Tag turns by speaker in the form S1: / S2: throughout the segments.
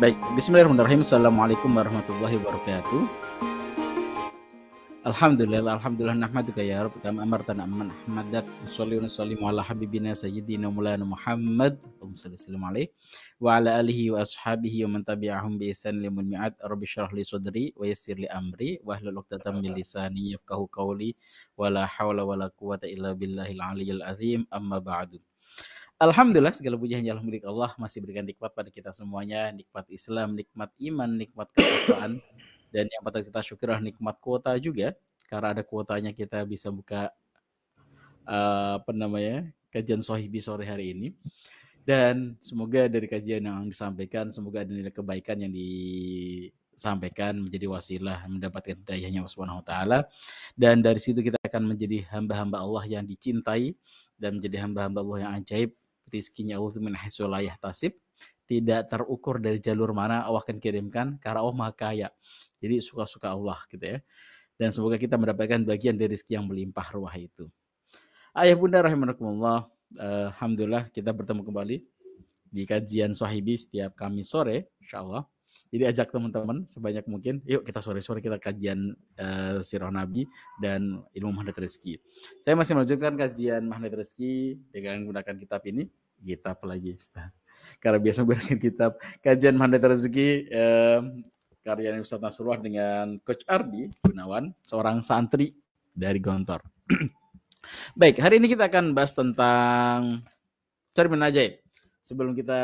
S1: Baik, bismillahirrahmanirrahim. Assalamualaikum warahmatullahi wabarakatuh. Alhamdulillah, alhamdulillah nahmaduka ya Rabb kama amartana amman ahmadak usolli wa nusallimu ala habibina sayyidina mulana Muhammad sallallahu alaihi wa ala alihi wa ashabihi wa man tabi'ahum bi ihsan lil mi'at rabbi shrah li sadri wa yassir li amri wa hlul 'uqdatam min lisani yafqahu qawli wa la hawla wa la quwwata illa billahil aliyyil azim amma ba'du Alhamdulillah segala puji hanya milik Allah masih berikan nikmat pada kita semuanya, nikmat Islam, nikmat iman, nikmat kekuatan dan yang patut kita syukur nikmat kuota juga karena ada kuotanya kita bisa buka uh, apa namanya kajian sohibi sore hari ini dan semoga dari kajian yang disampaikan semoga ada nilai kebaikan yang disampaikan menjadi wasilah mendapatkan dayanya Subhanahu wa taala dan dari situ kita akan menjadi hamba-hamba Allah yang dicintai dan menjadi hamba-hamba Allah yang ajaib rizkinya Allah min hasulayah tasib tidak terukur dari jalur mana Allah akan kirimkan karena Allah maha kaya jadi suka-suka Allah gitu ya dan semoga kita mendapatkan bagian dari rizki yang melimpah ruah itu ayah bunda rahimakumullah eh, alhamdulillah kita bertemu kembali di kajian Sahibi setiap Kamis sore insyaallah jadi ajak teman-teman sebanyak mungkin, yuk kita sore-sore kita kajian uh, sirah Nabi dan ilmu magnet Rezeki. Saya masih melanjutkan kajian magnet Rezeki dengan menggunakan kitab ini kitab lagi Ustaz. Karena biasa berangkat kitab kajian mandat rezeki eh, karya Ustaz Nasrullah dengan Coach Ardi Gunawan, seorang santri dari Gontor. Baik, hari ini kita akan bahas tentang cermin ajaib. Sebelum kita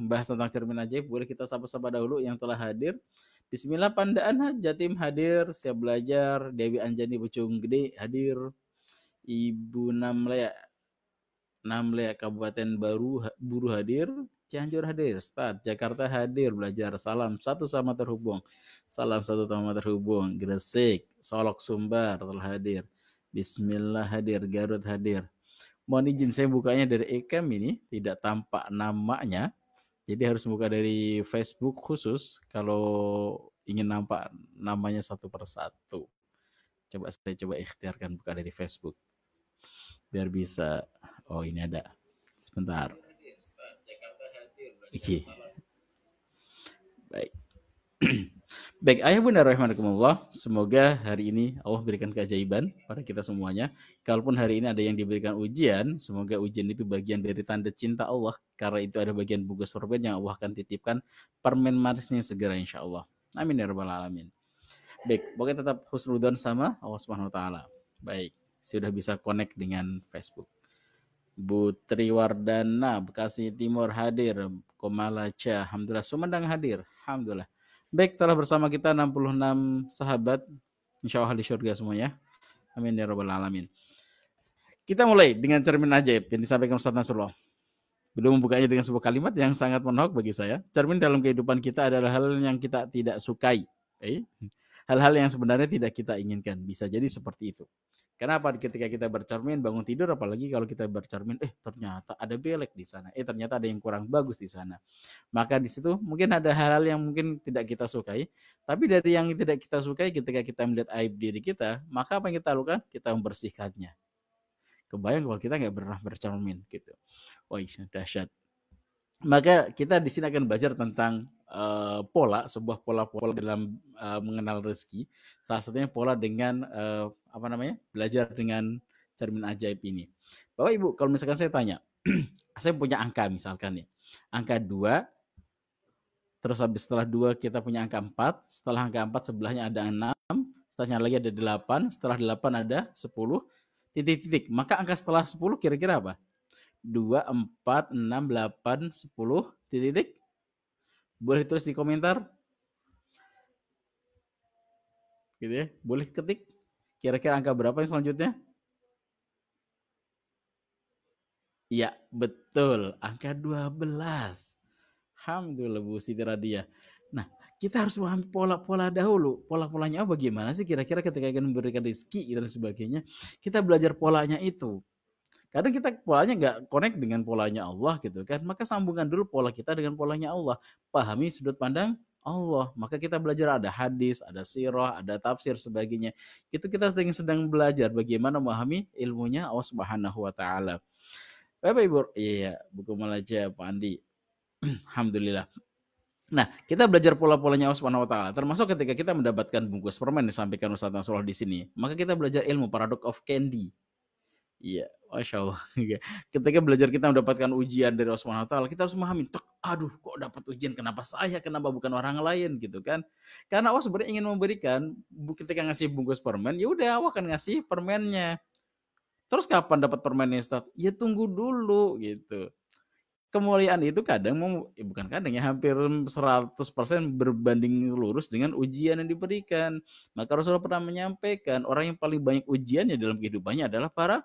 S1: membahas tentang cermin ajaib, boleh kita sapa-sapa dahulu yang telah hadir. Bismillah Pandaan Jatim hadir, siap belajar, Dewi Anjani Bucung Gede hadir, Ibu Namlaya Namle Kabupaten Baru Buru hadir, Cianjur hadir, Stad Jakarta hadir belajar. Salam satu sama terhubung. Salam satu sama terhubung. Gresik, Solok Sumbar telah hadir. Bismillah hadir, Garut hadir. Mohon izin saya bukanya dari Ecam ini tidak tampak namanya. Jadi harus buka dari Facebook khusus kalau ingin nampak namanya satu persatu. Coba saya coba ikhtiarkan buka dari Facebook biar bisa Oh ini ada. Sebentar. Oke. Okay. Baik. Baik, ayah bunda Rahmatullah. semoga hari ini Allah berikan keajaiban pada kita semuanya. Kalaupun hari ini ada yang diberikan ujian, semoga ujian itu bagian dari tanda cinta Allah. Karena itu ada bagian buku sorban yang Allah akan titipkan permen manisnya segera insya Allah. Amin ya rabbal alamin. Baik, pokoknya tetap husnudon sama Allah Subhanahu wa taala. Baik, sudah bisa connect dengan Facebook. Bu Triwardana Bekasi Timur hadir. Komalaca, Alhamdulillah. Sumedang hadir, Alhamdulillah. Baik, telah bersama kita 66 sahabat. Insya Allah di surga semuanya. Amin ya robbal alamin. Kita mulai dengan cermin ajaib yang disampaikan Ustaz Nasrullah. Belum membukanya dengan sebuah kalimat yang sangat menohok bagi saya. Cermin dalam kehidupan kita adalah hal yang kita tidak sukai. hal eh? Hal-hal yang sebenarnya tidak kita inginkan. Bisa jadi seperti itu. Kenapa ketika kita bercermin bangun tidur apalagi kalau kita bercermin eh ternyata ada belek di sana, eh ternyata ada yang kurang bagus di sana. Maka di situ mungkin ada hal-hal yang mungkin tidak kita sukai, tapi dari yang tidak kita sukai ketika kita melihat aib diri kita, maka apa yang kita lakukan? Kita membersihkannya. Kebayang kalau kita nggak pernah bercermin gitu. Wah, dahsyat. Maka kita di sini akan belajar tentang Eh, pola, sebuah pola-pola dalam uh, mengenal rezeki. Salah satunya pola dengan uh, apa namanya? belajar dengan cermin ajaib ini. Bapak Ibu, kalau misalkan saya tanya, saya punya angka misalkan ya. Angka dua terus habis setelah dua kita punya angka empat setelah angka empat sebelahnya ada enam setelahnya lagi ada delapan setelah delapan ada sepuluh titik-titik. Maka angka setelah sepuluh kira-kira apa? dua empat enam delapan sepuluh titik-titik boleh tulis di komentar. Gitu ya. Boleh ketik kira-kira angka berapa yang selanjutnya? ya betul. Angka 12. Alhamdulillah Bu Siti Radia. Nah, kita harus paham pola-pola dahulu. Pola-polanya apa? bagaimana sih kira-kira ketika akan memberikan rezeki dan sebagainya. Kita belajar polanya itu. Kadang kita polanya nggak connect dengan polanya Allah gitu kan. Maka sambungkan dulu pola kita dengan polanya Allah. Pahami sudut pandang Allah. Maka kita belajar ada hadis, ada sirah, ada tafsir sebagainya. Itu kita sedang sedang belajar bagaimana memahami ilmunya Allah Subhanahu wa taala. Bapak Ibu, iya, iya buku Malaja Pak Andi. Alhamdulillah. Nah, kita belajar pola-polanya Allah Subhanahu wa taala. Termasuk ketika kita mendapatkan bungkus permen disampaikan Ustaz Nasrullah di sini, maka kita belajar ilmu paradox of candy. Iya, masya Allah. Iya. Ketika belajar kita mendapatkan ujian dari Allah Subhanahu kita harus memahami. aduh, kok dapat ujian? Kenapa saya? Kenapa bukan orang lain? Gitu kan? Karena Allah sebenarnya ingin memberikan. Ketika ngasih bungkus permen, ya udah, Allah akan ngasih permennya. Terus kapan dapat permennya, Ustaz? Ya tunggu dulu gitu. Kemuliaan itu kadang mau, ya bukan kadang ya hampir 100% berbanding lurus dengan ujian yang diberikan. Maka Rasulullah pernah menyampaikan orang yang paling banyak ujiannya dalam kehidupannya adalah para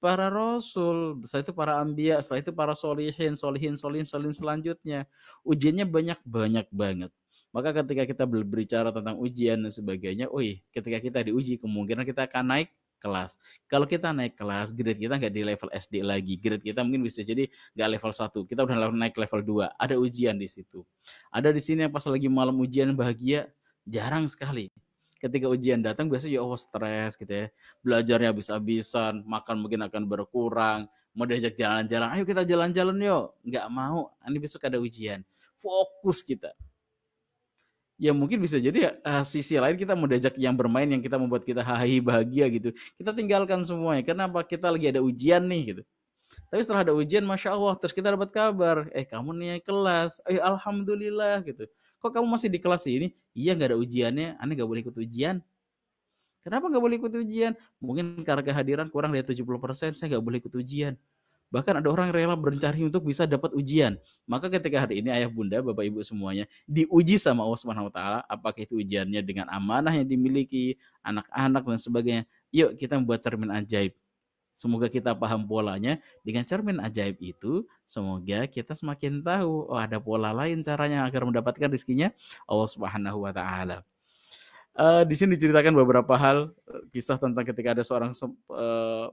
S1: para rasul, setelah itu para ambia, setelah itu para solihin, solihin, solihin, solihin selanjutnya. Ujiannya banyak-banyak banget. Maka ketika kita berbicara tentang ujian dan sebagainya, wih, ketika kita diuji kemungkinan kita akan naik kelas. Kalau kita naik kelas, grade kita nggak di level SD lagi. Grade kita mungkin bisa jadi nggak level 1. Kita udah naik level 2. Ada ujian di situ. Ada di sini yang pas lagi malam ujian bahagia, jarang sekali ketika ujian datang biasanya ya oh stres gitu ya belajarnya habis-habisan makan mungkin akan berkurang mau diajak jalan-jalan ayo kita jalan-jalan yuk nggak mau ini besok ada ujian fokus kita ya mungkin bisa jadi uh, sisi lain kita mau diajak yang bermain yang kita membuat kita hahi bahagia gitu kita tinggalkan semuanya kenapa kita lagi ada ujian nih gitu tapi setelah ada ujian masya Allah terus kita dapat kabar eh kamu nih kelas eh alhamdulillah gitu kok kamu masih di kelas ini iya nggak ada ujiannya anda nggak boleh ikut ujian Kenapa nggak boleh ikut ujian? Mungkin karena kehadiran kurang dari 70%, saya nggak boleh ikut ujian. Bahkan ada orang rela berencari untuk bisa dapat ujian. Maka ketika hari ini ayah bunda, bapak ibu semuanya diuji sama Allah Subhanahu taala apakah itu ujiannya dengan amanah yang dimiliki, anak-anak dan sebagainya. Yuk kita membuat cermin ajaib. Semoga kita paham polanya. Dengan cermin ajaib itu, semoga kita semakin tahu oh ada pola lain caranya agar mendapatkan rezekinya Allah Subhanahu wa taala. Uh, di sini diceritakan beberapa hal eh, kisah tentang ketika ada seorang uh,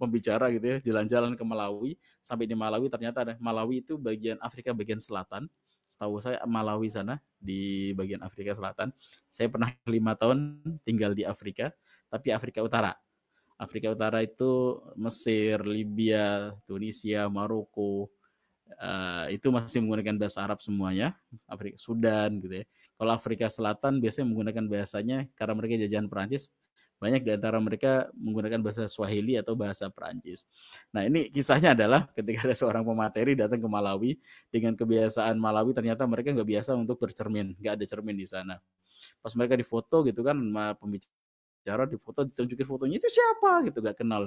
S1: pembicara gitu ya jalan-jalan ke Malawi sampai di Malawi ternyata ada Malawi itu bagian Afrika bagian selatan setahu saya Malawi sana di bagian Afrika Selatan saya pernah lima tahun tinggal di Afrika tapi Afrika Utara Afrika Utara itu Mesir, Libya, Tunisia, Maroko, uh, itu masih menggunakan bahasa Arab semuanya, Afrika Sudan gitu ya. Kalau Afrika Selatan biasanya menggunakan bahasanya karena mereka jajahan Perancis, banyak di mereka menggunakan bahasa Swahili atau bahasa Perancis. Nah, ini kisahnya adalah ketika ada seorang pemateri datang ke Malawi dengan kebiasaan Malawi ternyata mereka nggak biasa untuk bercermin, nggak ada cermin di sana. Pas mereka difoto gitu kan, pembicara di difoto ditunjukin fotonya itu siapa gitu gak kenal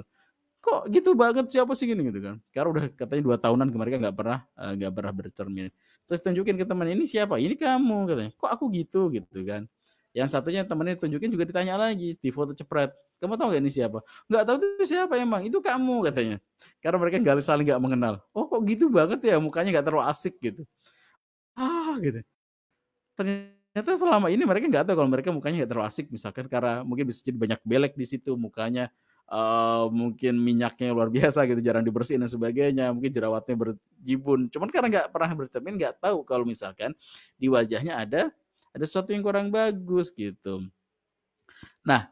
S1: kok gitu banget siapa sih gini gitu kan karena udah katanya dua tahunan kemarin mereka nggak pernah nggak eh, uh, pernah bercermin terus tunjukin ke teman ini siapa ini kamu katanya kok aku gitu gitu kan yang satunya temennya tunjukin juga ditanya lagi di foto cepret kamu tahu gak ini siapa nggak tahu itu siapa emang itu kamu katanya karena mereka nggak saling nggak mengenal oh kok gitu banget ya mukanya nggak terlalu asik gitu ah gitu ternyata ternyata selama ini mereka nggak tahu kalau mereka mukanya nggak terlalu asik misalkan karena mungkin bisa jadi banyak belek di situ mukanya uh, mungkin minyaknya luar biasa gitu jarang dibersihin dan sebagainya mungkin jerawatnya berjibun cuman karena nggak pernah bercermin nggak tahu kalau misalkan di wajahnya ada ada sesuatu yang kurang bagus gitu nah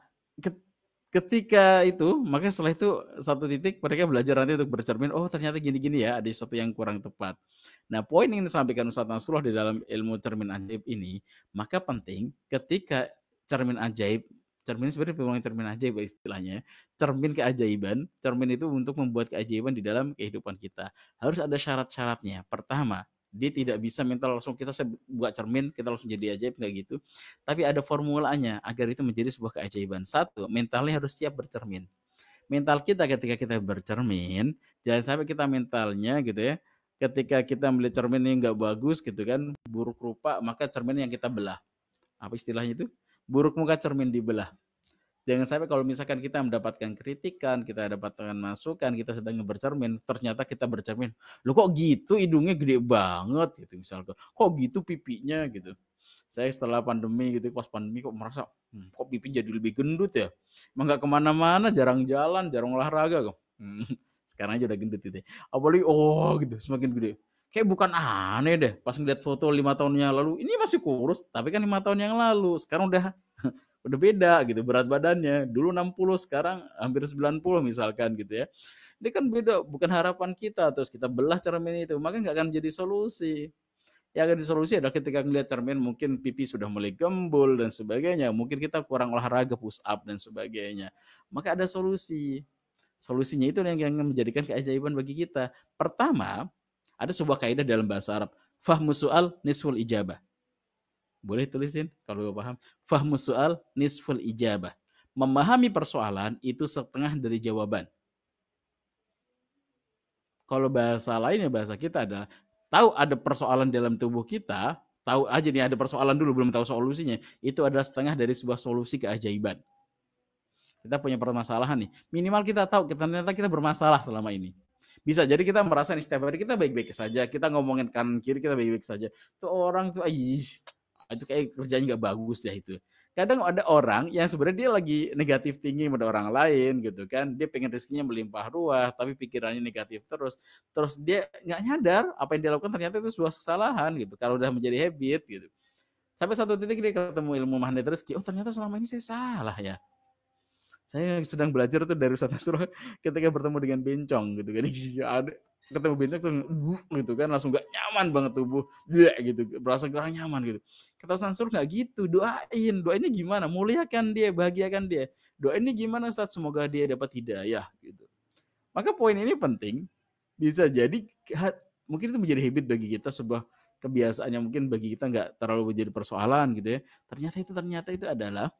S1: ketika itu makanya setelah itu satu titik mereka belajar nanti untuk bercermin oh ternyata gini-gini ya ada sesuatu yang kurang tepat nah poin yang disampaikan Ustaz Nasrullah di dalam ilmu cermin ajaib ini maka penting ketika cermin ajaib cermin sebenarnya memang cermin ajaib istilahnya ya, cermin keajaiban cermin itu untuk membuat keajaiban di dalam kehidupan kita harus ada syarat-syaratnya pertama dia tidak bisa mental langsung kita buat cermin kita langsung jadi ajaib nggak gitu tapi ada formulanya agar itu menjadi sebuah keajaiban satu mentalnya harus siap bercermin mental kita ketika kita bercermin jangan sampai kita mentalnya gitu ya ketika kita melihat cermin yang nggak bagus gitu kan buruk rupa maka cermin yang kita belah apa istilahnya itu buruk muka cermin dibelah Jangan sampai kalau misalkan kita mendapatkan kritikan, kita dapatkan masukan, kita sedang bercermin, ternyata kita bercermin, lo kok gitu hidungnya gede banget gitu misalkan, kok gitu pipinya gitu. Saya setelah pandemi gitu, pas pandemi kok merasa, hmm, kok pipi jadi lebih gendut ya. Emang gak kemana-mana, jarang jalan, jarang olahraga kok. Hmm, sekarang aja udah gendut gitu. ya. Apalagi, oh gitu, semakin gede kayak bukan aneh deh pas ngeliat foto lima tahun yang lalu ini masih kurus tapi kan lima tahun yang lalu sekarang udah udah beda gitu berat badannya dulu 60 sekarang hampir 90 misalkan gitu ya ini kan beda bukan harapan kita terus kita belah cermin itu maka nggak akan jadi solusi yang akan jadi solusi adalah ketika melihat cermin mungkin pipi sudah mulai gembul dan sebagainya mungkin kita kurang olahraga push up dan sebagainya maka ada solusi solusinya itu yang menjadikan keajaiban bagi kita pertama ada sebuah kaidah dalam bahasa Arab fahmu soal nisful ijabah boleh tulisin kalau gue paham. Fahmu soal nisful ijabah. Memahami persoalan itu setengah dari jawaban. Kalau bahasa lainnya bahasa kita adalah tahu ada persoalan dalam tubuh kita, tahu aja nih ada persoalan dulu belum tahu solusinya. Itu adalah setengah dari sebuah solusi keajaiban. Kita punya permasalahan nih. Minimal kita tahu kita ternyata kita bermasalah selama ini bisa jadi kita merasa nih setiap hari kita baik-baik saja kita ngomongin kanan kiri kita baik-baik saja tuh orang tuh ayy, itu kayak kerjanya nggak bagus ya itu kadang ada orang yang sebenarnya dia lagi negatif tinggi pada orang lain gitu kan dia pengen rezekinya melimpah ruah tapi pikirannya negatif terus terus dia nggak nyadar apa yang dia lakukan ternyata itu sebuah kesalahan gitu kalau udah menjadi habit gitu sampai satu titik dia ketemu ilmu magnet rezeki oh ternyata selama ini saya salah ya saya sedang belajar tuh dari satu Nasrul ketika bertemu dengan bencong gitu kan ada ketemu benteng tuh uh, gitu kan langsung gak nyaman banget tubuh dia gitu berasa kurang nyaman gitu kata sansur nggak gitu doain doainnya gimana muliakan dia bahagiakan dia doainnya gimana saat semoga dia dapat hidayah gitu maka poin ini penting bisa jadi mungkin itu menjadi habit bagi kita sebuah kebiasaannya mungkin bagi kita nggak terlalu menjadi persoalan gitu ya ternyata itu ternyata itu adalah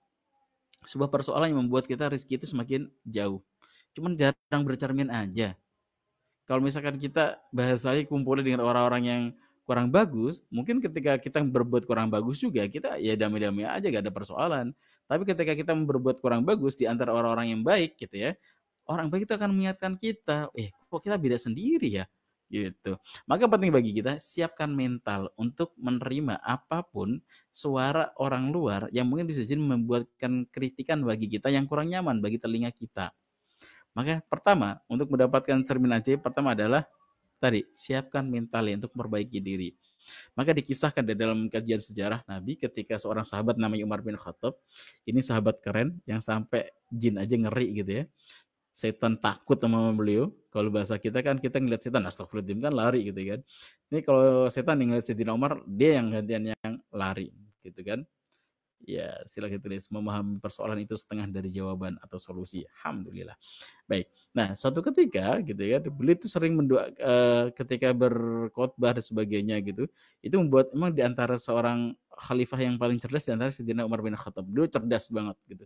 S1: sebuah persoalan yang membuat kita rezeki itu semakin jauh cuman jarang bercermin aja kalau misalkan kita bahasai kumpulnya dengan orang-orang yang kurang bagus, mungkin ketika kita berbuat kurang bagus juga kita ya damai-damai aja gak ada persoalan. Tapi ketika kita berbuat kurang bagus di antara orang-orang yang baik gitu ya, orang baik itu akan mengingatkan kita, eh kok kita beda sendiri ya gitu. Maka penting bagi kita siapkan mental untuk menerima apapun suara orang luar yang mungkin bisa membuatkan kritikan bagi kita yang kurang nyaman bagi telinga kita maka pertama, untuk mendapatkan cermin ajaib pertama adalah tadi, siapkan mentalnya untuk memperbaiki diri. Maka dikisahkan di dalam kajian sejarah Nabi ketika seorang sahabat namanya Umar bin Khattab, ini sahabat keren yang sampai jin aja ngeri gitu ya. Setan takut sama beliau. Kalau bahasa kita kan kita ngeliat setan, astagfirullahaladzim kan lari gitu kan. Ini kalau setan ngeliat Sayyidina Umar, dia yang gantian yang lari gitu kan. Ya, silahkan tulis gitu memahami persoalan itu setengah dari jawaban atau solusi. Alhamdulillah. Baik. Nah, suatu ketika gitu ya, beliau itu sering mendoa uh, eh, ketika berkhotbah dan sebagainya gitu. Itu membuat emang di antara seorang khalifah yang paling cerdas di antara Sayyidina Umar bin Khattab. Dia cerdas banget gitu.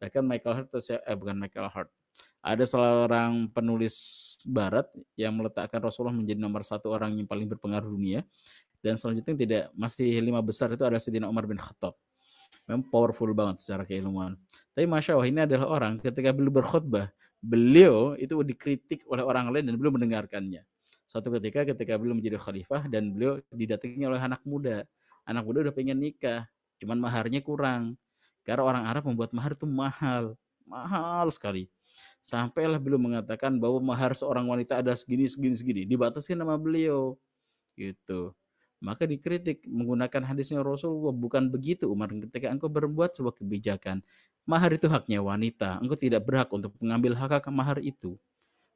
S1: Bahkan Michael Hart eh bukan Michael Hart. Ada seorang penulis barat yang meletakkan Rasulullah menjadi nomor satu orang yang paling berpengaruh dunia dan selanjutnya tidak masih lima besar itu ada Sidina Umar bin Khattab memang powerful banget secara keilmuan. Tapi masya Allah ini adalah orang ketika beliau berkhutbah, beliau itu dikritik oleh orang lain dan beliau mendengarkannya. Suatu ketika ketika beliau menjadi khalifah dan beliau didatangi oleh anak muda. Anak muda udah pengen nikah, cuman maharnya kurang. Karena orang Arab membuat mahar itu mahal, mahal sekali. Sampailah beliau mengatakan bahwa mahar seorang wanita ada segini, segini, segini. Dibatasi nama beliau. Gitu. Maka dikritik menggunakan hadisnya Rasulullah bukan begitu Umar ketika engkau berbuat sebuah kebijakan mahar itu haknya wanita engkau tidak berhak untuk mengambil hak hak mahar itu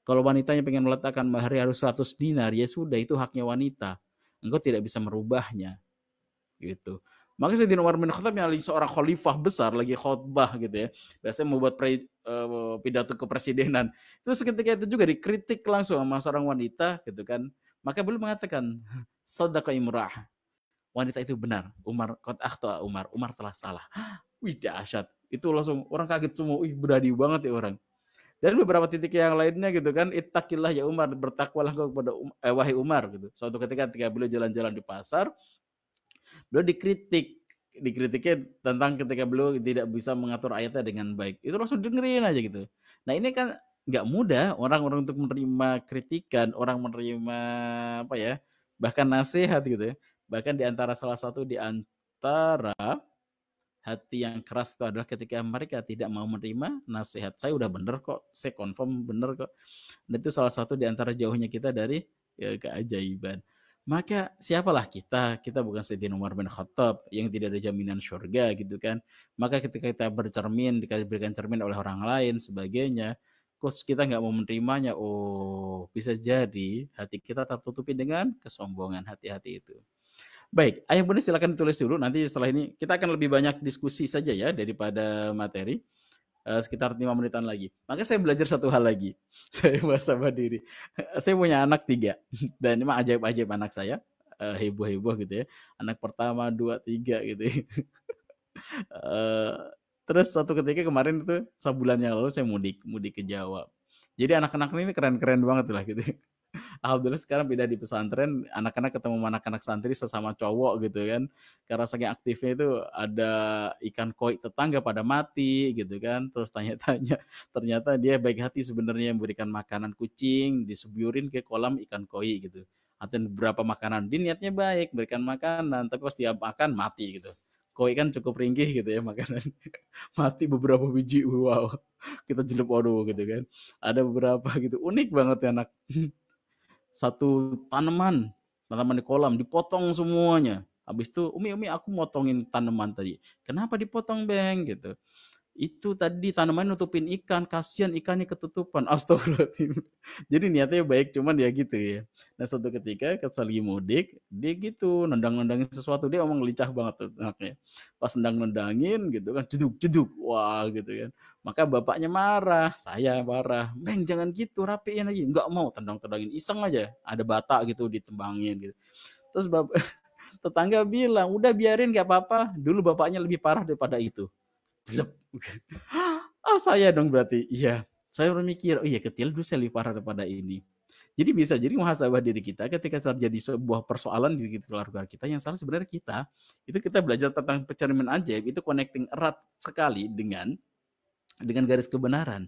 S1: kalau wanitanya pengen meletakkan mahar harus 100 dinar ya sudah itu haknya wanita engkau tidak bisa merubahnya gitu maka Sayyidina Umar bin Khattab yang seorang khalifah besar lagi khotbah gitu ya. Biasanya membuat pre, uh, pidato kepresidenan. itu seketika itu juga dikritik langsung sama seorang wanita gitu kan. Maka belum mengatakan, Sadaqa imra'ah. Wanita itu benar. Umar kot akhta Umar. Umar telah salah. Wih dahsyat. Itu langsung orang kaget semua. Wih berani banget ya orang. Dan beberapa titik yang lainnya gitu kan. Ittaqillah ya Umar. Bertakwalah kepada um, eh, wahai Umar gitu. Suatu ketika ketika beliau jalan-jalan di pasar. Beliau dikritik dikritiknya tentang ketika beliau tidak bisa mengatur ayatnya dengan baik. Itu langsung dengerin aja gitu. Nah ini kan nggak mudah orang-orang untuk menerima kritikan, orang menerima apa ya bahkan nasihat gitu ya. Bahkan di antara salah satu di antara hati yang keras itu adalah ketika mereka tidak mau menerima nasihat. Saya udah bener kok, saya confirm bener kok. Dan itu salah satu di antara jauhnya kita dari ya, keajaiban. Maka siapalah kita? Kita bukan Sayyidina Umar bin Khattab yang tidak ada jaminan surga gitu kan. Maka ketika kita bercermin, diberikan cermin oleh orang lain sebagainya, coach kita nggak mau menerimanya, oh bisa jadi hati kita tertutupi dengan kesombongan hati-hati itu. Baik, ayah bunda silakan tulis dulu. Nanti setelah ini kita akan lebih banyak diskusi saja ya daripada materi. Eh, sekitar lima menitan lagi. Maka saya belajar satu hal lagi. Saya bahasa diri. Eh, saya punya anak tiga dan memang ajaib-ajaib anak saya eh, heboh-heboh gitu ya. Anak pertama, dua, tiga gitu. Ya. Terus satu ketika kemarin itu sebulan yang lalu saya mudik, mudik ke Jawa. Jadi anak-anak ini keren-keren banget lah gitu. Alhamdulillah sekarang beda di pesantren, anak-anak ketemu anak-anak santri sesama cowok gitu kan. Karena saking aktifnya itu ada ikan koi tetangga pada mati gitu kan. Terus tanya-tanya, ternyata dia baik hati sebenarnya memberikan makanan kucing, disebiurin ke kolam ikan koi gitu. Atau berapa makanan, dia niatnya baik, berikan makanan, tapi pas dia makan mati gitu koi kan cukup ringkih gitu ya makanan mati beberapa biji wow kita jelup waduh gitu kan ada beberapa gitu unik banget ya anak satu tanaman tanaman di kolam dipotong semuanya habis itu umi umi aku motongin tanaman tadi kenapa dipotong beng gitu itu tadi tanaman nutupin ikan, kasihan ikannya ketutupan. Astagfirullahaladzim. Jadi niatnya baik, cuman ya gitu ya. Nah suatu ketika ketika lagi mudik, dia gitu nendang-nendangin sesuatu, dia omong licah banget tuh anaknya. Pas nendang-nendangin gitu kan, jeduk-jeduk, wah gitu kan. Maka bapaknya marah, saya marah. Bang jangan gitu, rapiin lagi. Enggak mau, tendang-tendangin iseng aja. Ada bata gitu ditembangin gitu. Terus bapak, tetangga bilang, udah biarin gak apa-apa. Dulu bapaknya lebih parah daripada itu ah saya dong berarti. Iya. Saya berpikir, oh iya kecil dulu saya lebih parah daripada ini. Jadi bisa jadi muhasabah diri kita ketika terjadi sebuah persoalan di keluarga kita yang salah sebenarnya kita. Itu kita belajar tentang pencerminan ajaib itu connecting erat sekali dengan dengan garis kebenaran.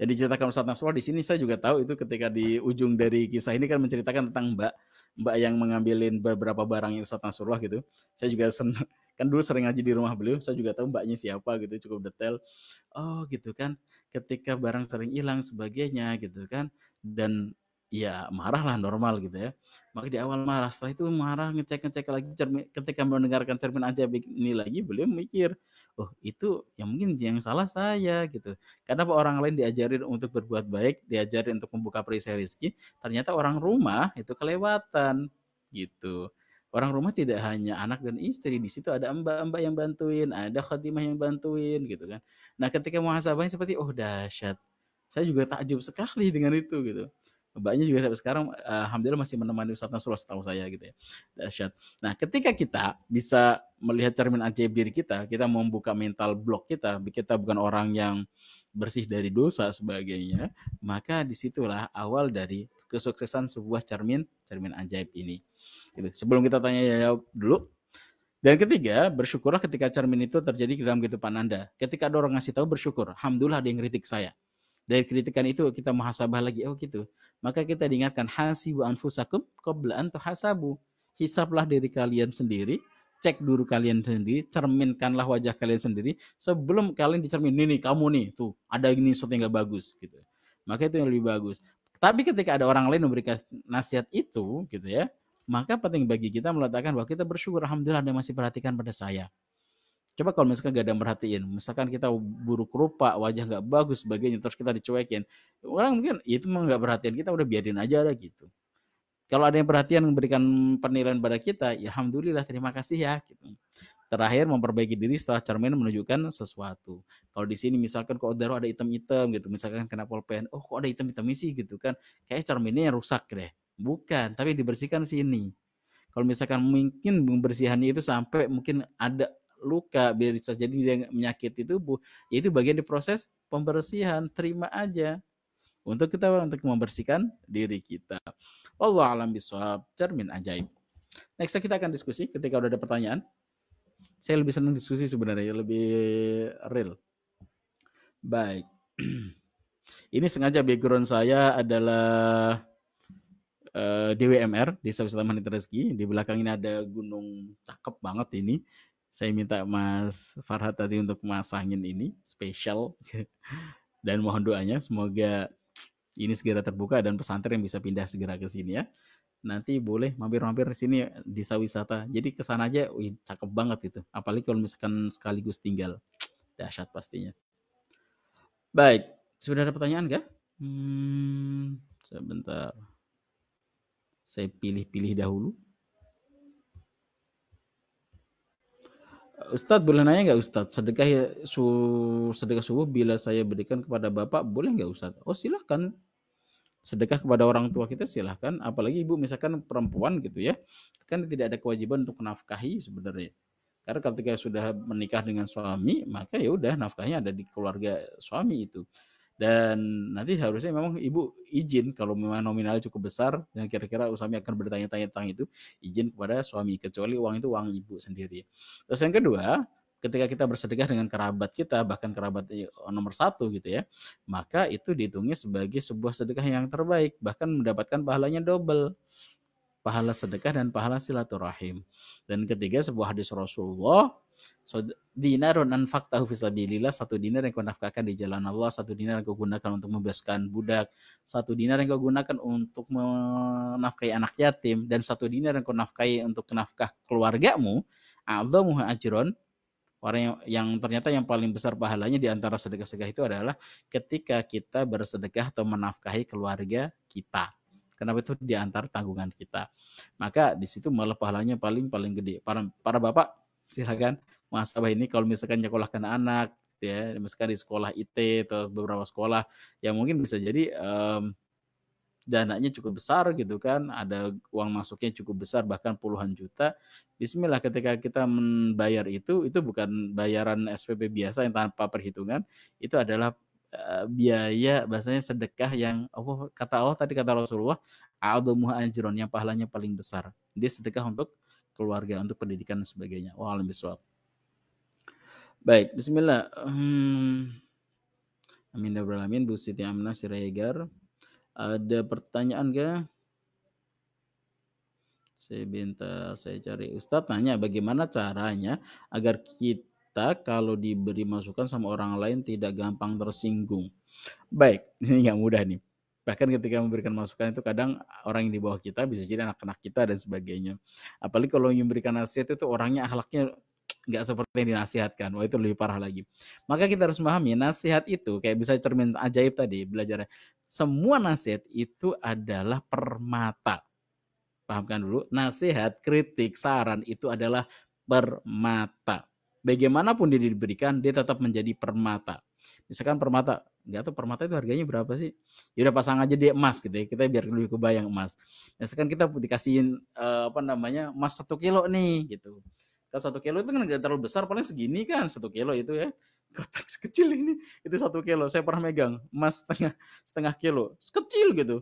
S1: Yang diceritakan Ustaz Nasrullah di sini saya juga tahu itu ketika di ujung dari kisah ini kan menceritakan tentang Mbak Mbak yang mengambilin beberapa barang yang Ustaz Nasrullah gitu. Saya juga senang kan dulu sering ngaji di rumah beliau saya juga tahu mbaknya siapa gitu cukup detail oh gitu kan ketika barang sering hilang sebagainya gitu kan dan ya marah lah normal gitu ya maka di awal marah setelah itu marah ngecek ngecek lagi cermin ketika mendengarkan cermin aja ini lagi beliau mikir oh itu yang mungkin yang salah saya gitu kenapa orang lain diajarin untuk berbuat baik diajarin untuk membuka perisai rezeki ternyata orang rumah itu kelewatan gitu orang rumah tidak hanya anak dan istri di situ ada mbak-mbak yang bantuin ada khadimah yang bantuin gitu kan nah ketika muhasabahnya seperti oh dahsyat saya juga takjub sekali dengan itu gitu mbaknya juga sampai sekarang eh, alhamdulillah masih menemani Ustaz Nasrullah setahu saya gitu ya dahsyat nah ketika kita bisa melihat cermin ajaib diri kita kita membuka mental block kita kita bukan orang yang bersih dari dosa sebagainya maka disitulah awal dari kesuksesan sebuah cermin cermin ajaib ini Gitu. Sebelum kita tanya jawab dulu. Dan ketiga, bersyukurlah ketika cermin itu terjadi di dalam kehidupan Anda. Ketika ada orang ngasih tahu bersyukur, alhamdulillah ada yang kritik saya. Dari kritikan itu kita muhasabah lagi, oh gitu. Maka kita diingatkan hasibu anfusakum qabla an tuhasabu. Hisablah diri kalian sendiri cek dulu kalian sendiri, cerminkanlah wajah kalian sendiri sebelum kalian dicermin ini kamu nih tuh ada ini sesuatu yang gak bagus gitu. Maka itu yang lebih bagus. Tapi ketika ada orang lain memberikan nasihat itu gitu ya, maka penting bagi kita meletakkan bahwa kita bersyukur alhamdulillah Anda masih perhatikan pada saya. Coba kalau misalkan gak ada perhatiin, misalkan kita buruk rupa, wajah gak bagus, sebagainya, terus kita dicuekin, orang mungkin ya itu memang gak perhatian kita udah biarin aja ada gitu. Kalau ada yang perhatian memberikan penilaian pada kita, ya alhamdulillah terima kasih ya. Gitu. Terakhir memperbaiki diri setelah cermin menunjukkan sesuatu. Kalau di sini misalkan kok daru ada item-item gitu, misalkan kena pulpen, oh kok ada item item sih gitu kan, kayak cerminnya yang rusak deh. Bukan, tapi dibersihkan sini. Kalau misalkan mungkin membersihannya itu sampai mungkin ada luka biar bisa jadi dia menyakiti tubuh, ya itu bagian di proses pembersihan, terima aja untuk kita untuk membersihkan diri kita. Allah alam biswab, cermin ajaib. Next kita akan diskusi ketika udah ada pertanyaan. Saya lebih senang diskusi sebenarnya, ya, lebih real. Baik. Ini sengaja background saya adalah eh, DWMR, Desa Wisata Manit Rezeki. Di belakang ini ada gunung cakep banget ini. Saya minta Mas Farhat tadi untuk masangin ini, spesial. Dan mohon doanya, semoga ini segera terbuka dan pesantren yang bisa pindah segera ke sini ya nanti boleh mampir-mampir di sini desa wisata. Jadi ke sana aja wih, cakep banget itu. Apalagi kalau misalkan sekaligus tinggal. Dahsyat pastinya. Baik, sudah ada pertanyaan kah? Hmm, sebentar. Saya pilih-pilih dahulu. Ustadz boleh nanya nggak Ustadz sedekah ya, su, sedekah subuh bila saya berikan kepada Bapak boleh nggak Ustadz? Oh silahkan sedekah kepada orang tua kita silahkan apalagi ibu misalkan perempuan gitu ya kan tidak ada kewajiban untuk menafkahi sebenarnya karena ketika sudah menikah dengan suami maka ya udah nafkahnya ada di keluarga suami itu dan nanti harusnya memang ibu izin kalau memang nominal cukup besar dan kira-kira suami akan bertanya-tanya tentang itu izin kepada suami kecuali uang itu uang ibu sendiri terus yang kedua ketika kita bersedekah dengan kerabat kita, bahkan kerabat eh, nomor satu gitu ya, maka itu dihitungnya sebagai sebuah sedekah yang terbaik, bahkan mendapatkan pahalanya double pahala sedekah dan pahala silaturahim. Dan ketiga sebuah hadis Rasulullah So, dinarun anfaqtahu fisabilillah satu dinar yang kau nafkahkan di jalan Allah, satu dinar yang kau gunakan untuk membebaskan budak, satu dinar yang kau gunakan untuk menafkahi anak yatim dan satu dinar yang kau nafkahi untuk nafkah keluargamu, allah ajron Orang yang, yang ternyata yang paling besar pahalanya di antara sedekah-sedekah itu adalah ketika kita bersedekah atau menafkahi keluarga kita. Kenapa itu di antara tanggungan kita. Maka di situ malah pahalanya paling paling gede. Para para bapak silakan masalah ini kalau misalkan nyekolahkan anak ya misalkan di sekolah IT atau beberapa sekolah yang mungkin bisa jadi um, dananya cukup besar gitu kan, ada uang masuknya cukup besar bahkan puluhan juta. Bismillah ketika kita membayar itu itu bukan bayaran SPP biasa yang tanpa perhitungan, itu adalah eh, biaya bahasanya sedekah yang Allah oh, kata Allah tadi kata Rasulullah, a'dhamu muhajiron yang pahalanya paling besar. Dia sedekah untuk keluarga, untuk pendidikan dan sebagainya. Wah, lebih suap. Baik, bismillah. Hmm. Amin, ya Amin, Bu Siti Amna Siregar. Ada pertanyaan Saya Sebentar saya cari Ustadz tanya bagaimana caranya agar kita kalau diberi masukan sama orang lain tidak gampang tersinggung. Baik, ini nggak mudah nih. Bahkan ketika memberikan masukan itu kadang orang yang di bawah kita bisa jadi anak-anak kita dan sebagainya. Apalagi kalau yang memberikan nasihat itu orangnya akhlaknya nggak seperti yang dinasihatkan. Wah itu lebih parah lagi. Maka kita harus memahami nasihat itu kayak bisa cermin ajaib tadi belajarnya semua nasihat itu adalah permata. Pahamkan dulu, nasihat, kritik, saran itu adalah permata. Bagaimanapun dia diberikan, dia tetap menjadi permata. Misalkan permata, nggak tahu permata itu harganya berapa sih? Ya udah pasang aja dia emas gitu ya. Kita biar lebih kebayang emas. Misalkan kita dikasihin eh, apa namanya emas satu kilo nih gitu. Kalau satu kilo itu kan nggak terlalu besar, paling segini kan satu kilo itu ya kotak sekecil ini itu satu kilo saya pernah megang emas setengah setengah kilo sekecil gitu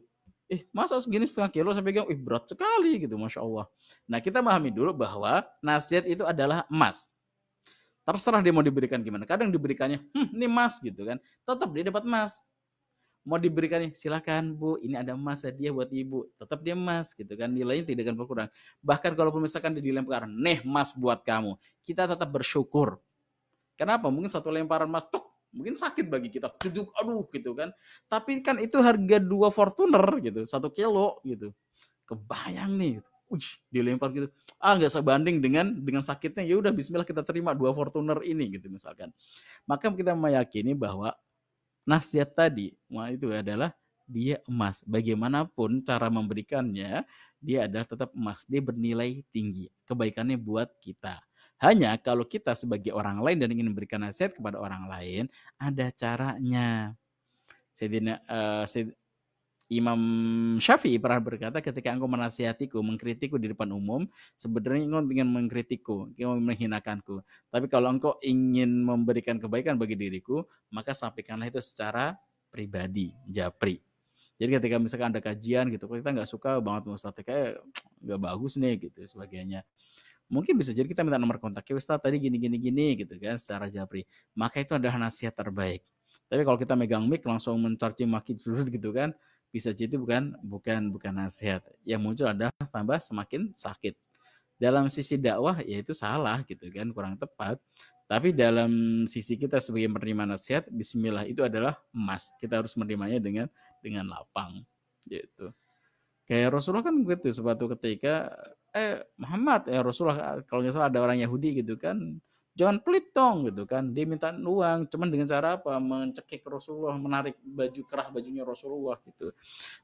S1: eh masa segini setengah kilo saya pegang ih berat sekali gitu masya Allah nah kita pahami dulu bahwa nasihat itu adalah emas terserah dia mau diberikan gimana kadang diberikannya hm, ini emas gitu kan tetap dia dapat emas mau diberikannya silakan bu ini ada emas dia buat ibu tetap dia emas gitu kan nilainya tidak akan berkurang bahkan kalau misalkan dia dilemparkan nih emas buat kamu kita tetap bersyukur Kenapa? Mungkin satu lemparan mas tuk, mungkin sakit bagi kita. Cuduk, aduh gitu kan. Tapi kan itu harga dua Fortuner gitu, satu kilo gitu. Kebayang nih. Gitu. Uj, dilempar gitu. Ah, nggak sebanding dengan dengan sakitnya. Ya udah Bismillah kita terima dua Fortuner ini gitu misalkan. Maka kita meyakini bahwa nasihat tadi, wah itu adalah dia emas. Bagaimanapun cara memberikannya, dia adalah tetap emas. Dia bernilai tinggi. Kebaikannya buat kita. Hanya kalau kita sebagai orang lain dan ingin memberikan nasihat kepada orang lain, ada caranya. Sayyidina, uh, Sayyid, Imam Syafi'i pernah berkata ketika engkau menasihatiku, mengkritikku di depan umum, sebenarnya engkau ingin mengkritikku, engkau menghinakanku. Tapi kalau engkau ingin memberikan kebaikan bagi diriku, maka sampaikanlah itu secara pribadi, japri. Jadi ketika misalkan ada kajian gitu, kita nggak suka banget mau kayak eh, nggak bagus nih gitu sebagainya mungkin bisa jadi kita minta nomor kontaknya Ustaz tadi gini gini gini gitu kan secara japri maka itu adalah nasihat terbaik tapi kalau kita megang mic langsung mencaci maki dulu gitu kan bisa jadi bukan bukan bukan nasihat yang muncul adalah tambah semakin sakit dalam sisi dakwah yaitu salah gitu kan kurang tepat tapi dalam sisi kita sebagai menerima nasihat Bismillah itu adalah emas kita harus menerimanya dengan dengan lapang gitu kayak Rasulullah kan gitu suatu ketika eh Muhammad eh, Rasulullah eh, kalau nggak salah ada orang Yahudi gitu kan jangan pelit dong gitu kan dia minta uang cuman dengan cara apa mencekik Rasulullah menarik baju kerah bajunya Rasulullah gitu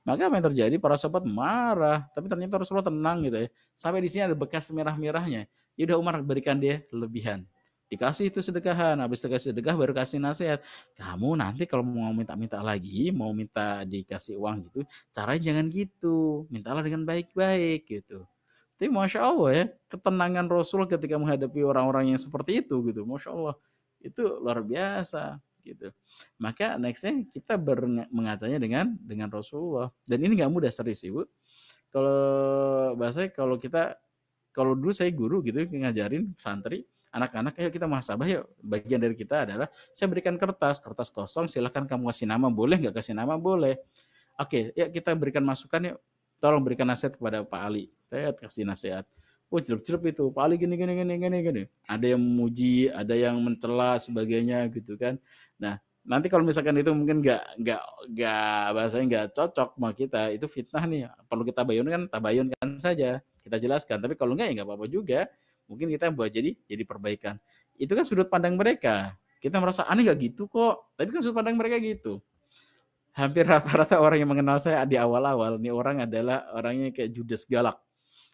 S1: maka apa yang terjadi para sahabat marah tapi ternyata Rasulullah tenang gitu ya sampai di sini ada bekas merah-merahnya ya udah Umar berikan dia lebihan dikasih itu sedekahan habis dikasih sedekah baru kasih nasihat kamu nanti kalau mau minta-minta lagi mau minta dikasih uang gitu caranya jangan gitu mintalah dengan baik-baik gitu tapi masya Allah ya ketenangan Rasul ketika menghadapi orang-orang yang seperti itu gitu, masya Allah itu luar biasa gitu. Maka nextnya kita mengacanya dengan dengan Rasulullah. Dan ini nggak mudah serius ibu. Kalau bahasa kalau kita kalau dulu saya guru gitu ngajarin santri anak-anak ayo kita muhasabah yuk bagian dari kita adalah saya berikan kertas kertas kosong silahkan kamu kasih nama boleh nggak kasih nama boleh oke ya kita berikan masukan yuk tolong berikan nasihat kepada Pak Ali. Saya kasih nasihat. Oh celup-celup itu, Pak Ali gini, gini, gini, gini, gini. Ada yang memuji, ada yang mencela, sebagainya gitu kan. Nah, nanti kalau misalkan itu mungkin nggak nggak nggak bahasanya nggak cocok sama kita itu fitnah nih perlu kita bayun kan, tabayun tabayunkan saja kita jelaskan tapi kalau nggak ya nggak apa-apa juga mungkin kita buat jadi jadi perbaikan itu kan sudut pandang mereka kita merasa aneh nggak gitu kok tapi kan sudut pandang mereka gitu hampir rata-rata orang yang mengenal saya di awal-awal nih orang adalah orangnya kayak Judas galak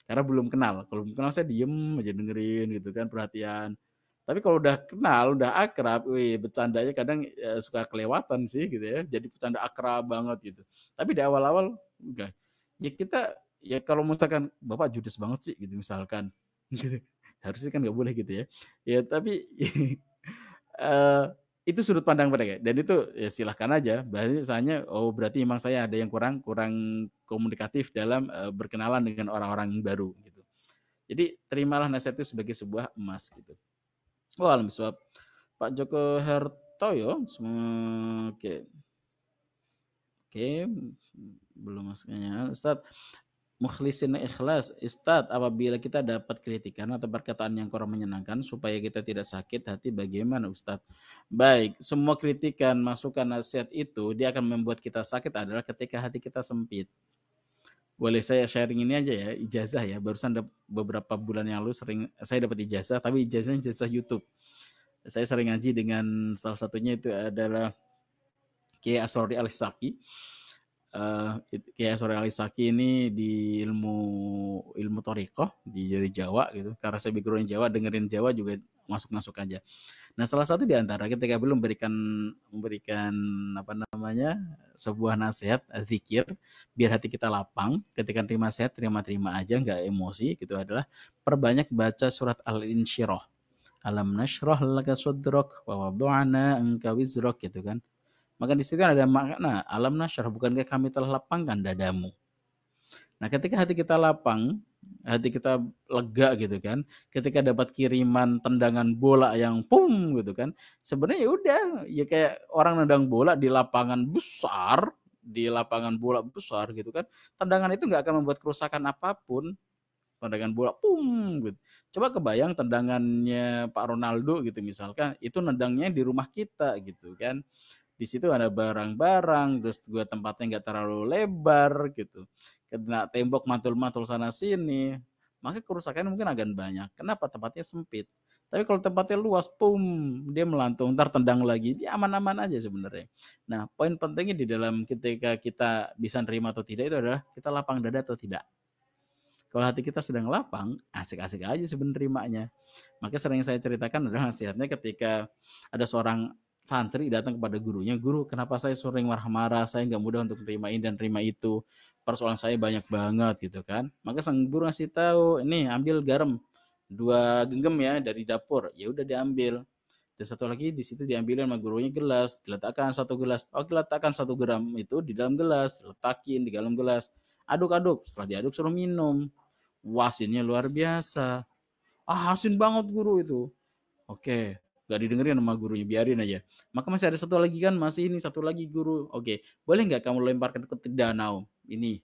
S1: karena belum kenal kalau belum kenal saya diem aja dengerin gitu kan perhatian tapi kalau udah kenal udah akrab wih bercandanya kadang ya, suka kelewatan sih gitu ya jadi bercanda akrab banget gitu tapi di awal-awal enggak ya kita ya kalau misalkan bapak judes banget sih gitu misalkan gitu harusnya kan nggak boleh gitu ya ya tapi eh, itu sudut pandang mereka dan itu ya silahkan aja bahasanya oh berarti memang saya ada yang kurang kurang komunikatif dalam uh, berkenalan dengan orang-orang baru gitu jadi terimalah nasihat itu sebagai sebuah emas gitu oh alhamdulillah Pak Joko Hartoyo semua oke okay. oke okay. belum masuknya ustad mukhlisin ikhlas istad apabila kita dapat kritikan atau perkataan yang kurang menyenangkan supaya kita tidak sakit hati bagaimana Ustadz? Baik, semua kritikan, masukan, nasihat itu dia akan membuat kita sakit adalah ketika hati kita sempit. Boleh saya sharing ini aja ya, ijazah ya. Barusan beberapa bulan yang lalu sering saya dapat ijazah, tapi ijazahnya ijazah YouTube. Saya sering ngaji dengan salah satunya itu adalah Kiai Asrori Alisaki. saki uh, eh, Kiai sore Alisaki ini di ilmu ilmu toriko di Jawa gitu karena saya background Jawa dengerin Jawa juga masuk-masuk aja. Nah, salah satu di antara ketika belum memberikan memberikan apa namanya sebuah nasihat zikir biar hati kita lapang ketika terima sehat terima-terima aja nggak emosi gitu adalah perbanyak baca surat Al-Insyirah. Alam nashrah laka sudrok wa wada'na anka wizrak gitu kan. Maka di situ kan ada makna nah, alam nasyar bukankah kami telah lapangkan dadamu. Nah, ketika hati kita lapang, hati kita lega gitu kan. Ketika dapat kiriman tendangan bola yang pum gitu kan. Sebenarnya ya udah ya kayak orang nendang bola di lapangan besar, di lapangan bola besar gitu kan. Tendangan itu nggak akan membuat kerusakan apapun. Tendangan bola pum gitu. Coba kebayang tendangannya Pak Ronaldo gitu misalkan, itu nendangnya di rumah kita gitu kan di situ ada barang-barang terus gue tempatnya nggak terlalu lebar gitu kena tembok mantul-mantul sana sini maka kerusakan mungkin akan banyak kenapa tempatnya sempit tapi kalau tempatnya luas pum dia melantung ntar tendang lagi dia aman-aman aja sebenarnya nah poin pentingnya di dalam ketika kita bisa nerima atau tidak itu adalah kita lapang dada atau tidak kalau hati kita sedang lapang, asik-asik aja sebenarnya. Makanya sering saya ceritakan adalah nasihatnya ketika ada seorang santri datang kepada gurunya, guru kenapa saya sering marah-marah, saya nggak mudah untuk terima ini dan terima itu, persoalan saya banyak banget gitu kan. Maka sang guru ngasih tahu, ini ambil garam dua genggam ya dari dapur, ya udah diambil. Dan satu lagi di situ diambil sama gurunya gelas, diletakkan satu gelas, oh letakkan satu gram itu di dalam gelas, letakin di dalam gelas, aduk-aduk, setelah diaduk suruh minum. Wasinnya luar biasa. Ah, asin banget guru itu. Oke, Gak didengerin sama gurunya, biarin aja. Maka masih ada satu lagi kan, masih ini satu lagi guru. Oke, boleh nggak kamu lemparkan ke danau? Ini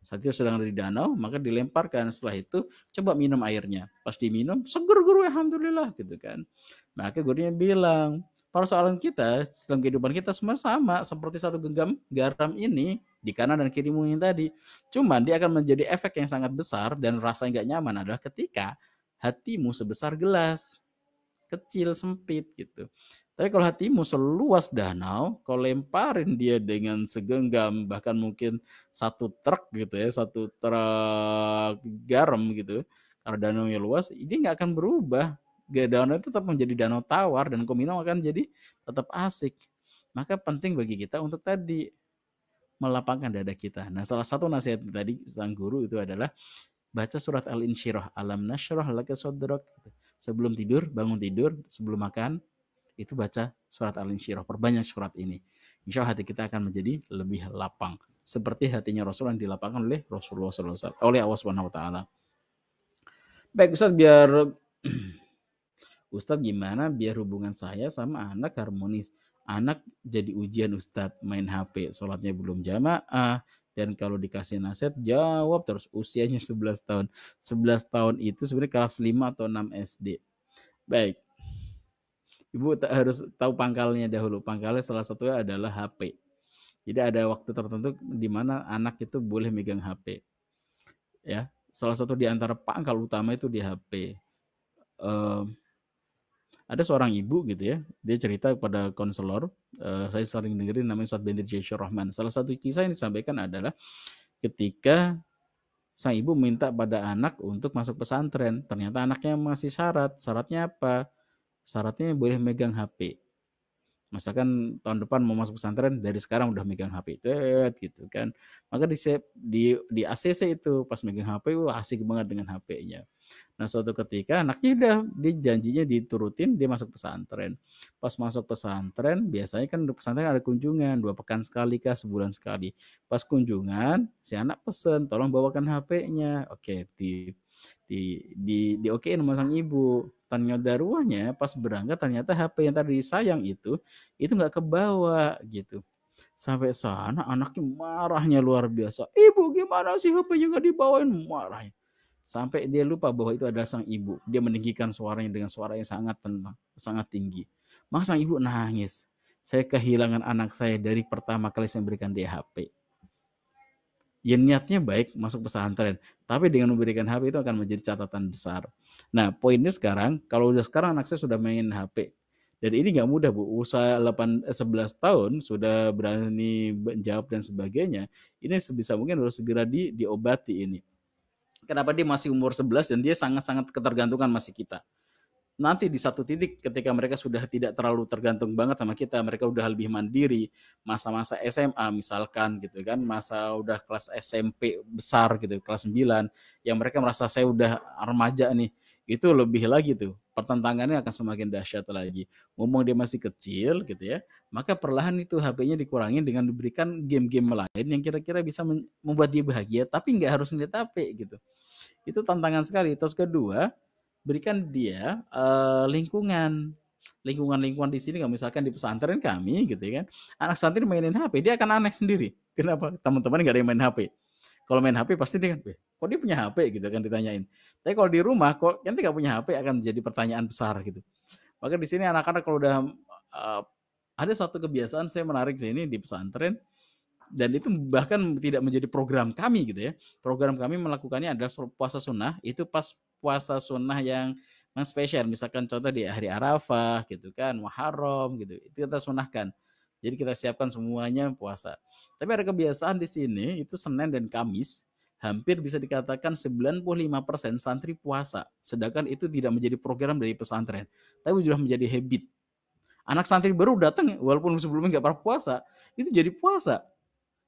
S1: itu sedang ada di danau, maka dilemparkan. Setelah itu, coba minum airnya. Pas diminum, seger guru, alhamdulillah gitu kan. Maka gurunya bilang, para persoalan kita dalam kehidupan kita semua sama seperti satu genggam garam ini di kanan dan kirimu yang tadi. Cuman dia akan menjadi efek yang sangat besar dan rasa yang gak nyaman adalah ketika hatimu sebesar gelas kecil, sempit gitu. Tapi kalau hatimu seluas danau, kau lemparin dia dengan segenggam, bahkan mungkin satu truk gitu ya, satu truk garam gitu, karena danau yang luas, ini nggak akan berubah. Danau itu tetap menjadi danau tawar dan kau akan jadi tetap asik. Maka penting bagi kita untuk tadi melapangkan dada kita. Nah, salah satu nasihat tadi sang guru itu adalah baca surat Al-Insyirah, alam nasyrah laka sadrak sebelum tidur, bangun tidur, sebelum makan, itu baca surat Al-Insyirah. Perbanyak surat ini. Insya Allah hati kita akan menjadi lebih lapang. Seperti hatinya Rasul yang dilapangkan oleh Rasulullah SAW, oleh Allah Subhanahu Baik Ustadz, biar Ustadz gimana biar hubungan saya sama anak harmonis? Anak jadi ujian Ustadz main HP, sholatnya belum jamaah, dan kalau dikasih nasihat, jawab terus. Usianya 11 tahun. 11 tahun itu sebenarnya kelas 5 atau 6 SD. Baik. Ibu tak harus tahu pangkalnya dahulu. Pangkalnya salah satunya adalah HP. Jadi ada waktu tertentu di mana anak itu boleh megang HP. Ya, salah satu di antara pangkal utama itu di HP. um, ehm, ada seorang ibu gitu ya, dia cerita kepada konselor, uh, saya sering dengerin namanya Ustaz Bendir Jaisur Rahman. Salah satu kisah yang disampaikan adalah ketika sang ibu minta pada anak untuk masuk pesantren, ternyata anaknya masih syarat. Syaratnya apa? Syaratnya boleh megang HP misalkan tahun depan mau masuk pesantren dari sekarang udah megang HP itu, gitu kan maka di di di ACC itu pas megang HP wah asik banget dengan HP-nya nah suatu ketika anaknya udah dia janjinya diturutin dia masuk pesantren pas masuk pesantren biasanya kan pesantren ada kunjungan dua pekan sekali kah sebulan sekali pas kunjungan si anak pesen tolong bawakan HP-nya oke di di di di oke sama sang ibu Tanya daruahnya pas berangkat ternyata HP yang tadi sayang itu itu nggak kebawa gitu. Sampai sana anaknya marahnya luar biasa. Ibu gimana sih HPnya nggak dibawain? Marahnya. Sampai dia lupa bahwa itu adalah sang ibu. Dia meninggikan suaranya dengan suara yang sangat tenang, sangat tinggi. Maka sang ibu nangis. Saya kehilangan anak saya dari pertama kali saya berikan dia HP ya niatnya baik masuk pesantren, tapi dengan memberikan HP itu akan menjadi catatan besar. Nah, poinnya sekarang, kalau udah sekarang anak saya sudah main HP, dan ini nggak mudah bu, usaha 8, 11 eh, tahun sudah berani menjawab dan sebagainya, ini sebisa mungkin harus segera di, diobati ini. Kenapa dia masih umur 11 dan dia sangat-sangat ketergantungan masih kita nanti di satu titik ketika mereka sudah tidak terlalu tergantung banget sama kita, mereka udah lebih mandiri, masa-masa SMA misalkan gitu kan, masa udah kelas SMP besar gitu, kelas 9, yang mereka merasa saya udah remaja nih, itu lebih lagi tuh pertentangannya akan semakin dahsyat lagi. Mumpung dia masih kecil gitu ya, maka perlahan itu HP-nya dikurangin dengan diberikan game-game lain yang kira-kira bisa membuat dia bahagia, tapi nggak harus ngeliat HP gitu. Itu tantangan sekali. Terus kedua, berikan dia uh, lingkungan lingkungan-lingkungan di sini kalau misalkan di pesantren kami gitu ya kan anak santri mainin HP dia akan aneh sendiri kenapa teman-teman nggak ada yang main HP kalau main HP pasti dia kan kok dia punya HP gitu kan ditanyain tapi kalau di rumah kok nanti nggak punya HP akan menjadi pertanyaan besar gitu maka di sini anak-anak kalau udah uh, ada satu kebiasaan saya menarik sini di pesantren dan itu bahkan tidak menjadi program kami gitu ya program kami melakukannya adalah puasa sunnah itu pas puasa sunnah yang yang spesial misalkan contoh di hari Arafah gitu kan Muharram gitu itu kita sunahkan jadi kita siapkan semuanya puasa tapi ada kebiasaan di sini itu Senin dan Kamis hampir bisa dikatakan 95% santri puasa sedangkan itu tidak menjadi program dari pesantren tapi sudah menjadi habit anak santri baru datang walaupun sebelumnya nggak pernah puasa itu jadi puasa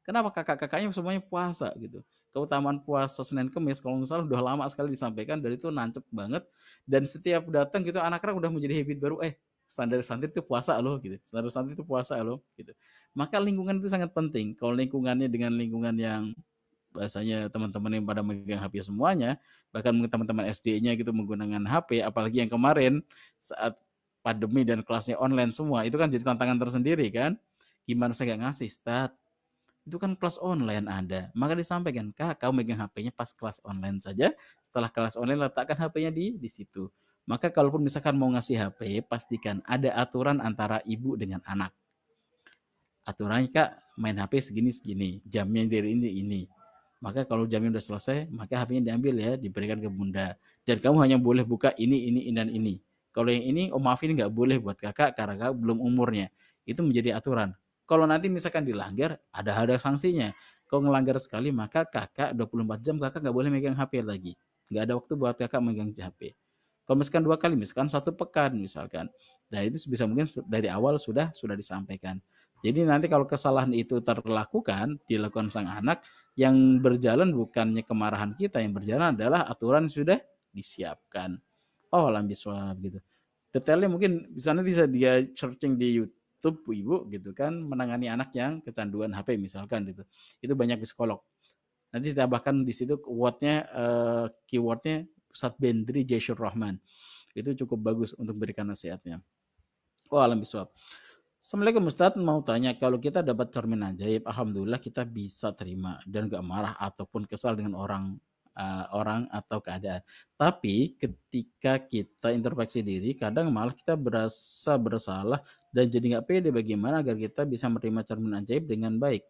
S1: kenapa kakak-kakaknya semuanya puasa gitu keutamaan puasa Senin Kemis kalau misalnya udah lama sekali disampaikan dari itu nancep banget dan setiap datang gitu anak-anak udah menjadi habit baru eh standar santri itu puasa loh gitu standar santri itu puasa loh gitu maka lingkungan itu sangat penting kalau lingkungannya dengan lingkungan yang bahasanya teman-teman yang pada megang HP semuanya bahkan teman-teman SD-nya gitu menggunakan HP apalagi yang kemarin saat pandemi dan kelasnya online semua itu kan jadi tantangan tersendiri kan gimana saya nggak ngasih stat itu kan kelas online ada. Maka disampaikan, Kak, kau megang HP-nya pas kelas online saja. Setelah kelas online letakkan HP-nya di di situ. Maka kalaupun misalkan mau ngasih HP, pastikan ada aturan antara ibu dengan anak. Aturannya Kak, main HP segini-segini, jamnya dari ini ini. Maka kalau jamnya udah selesai, maka HP-nya diambil ya, diberikan ke bunda. Dan kamu hanya boleh buka ini, ini, ini, dan ini. Kalau yang ini, oh maaf ini nggak boleh buat kakak karena kakak belum umurnya. Itu menjadi aturan. Kalau nanti misalkan dilanggar, ada ada sanksinya. Kalau ngelanggar sekali, maka kakak 24 jam kakak nggak boleh megang HP lagi. Nggak ada waktu buat kakak megang HP. Kalau misalkan dua kali, misalkan satu pekan misalkan. Nah itu bisa mungkin dari awal sudah sudah disampaikan. Jadi nanti kalau kesalahan itu terlakukan, dilakukan sang anak, yang berjalan bukannya kemarahan kita, yang berjalan adalah aturan sudah disiapkan. Oh, lambi swab gitu. Detailnya mungkin bisa nanti bisa dia searching di YouTube itu ibu gitu kan menangani anak yang kecanduan HP misalkan gitu. Itu banyak psikolog. Nanti tambahkan di situ keywordnya eh, keywordnya Ustadz Bendri Jaisur Rahman. Itu cukup bagus untuk berikan nasihatnya. Oh alam biswab. Assalamualaikum Ustaz, mau tanya kalau kita dapat cerminan ajaib, Alhamdulillah kita bisa terima dan gak marah ataupun kesal dengan orang uh, orang atau keadaan. Tapi ketika kita introspeksi diri, kadang malah kita berasa bersalah dan jadi nggak pede bagaimana agar kita bisa menerima cermin ajaib dengan baik.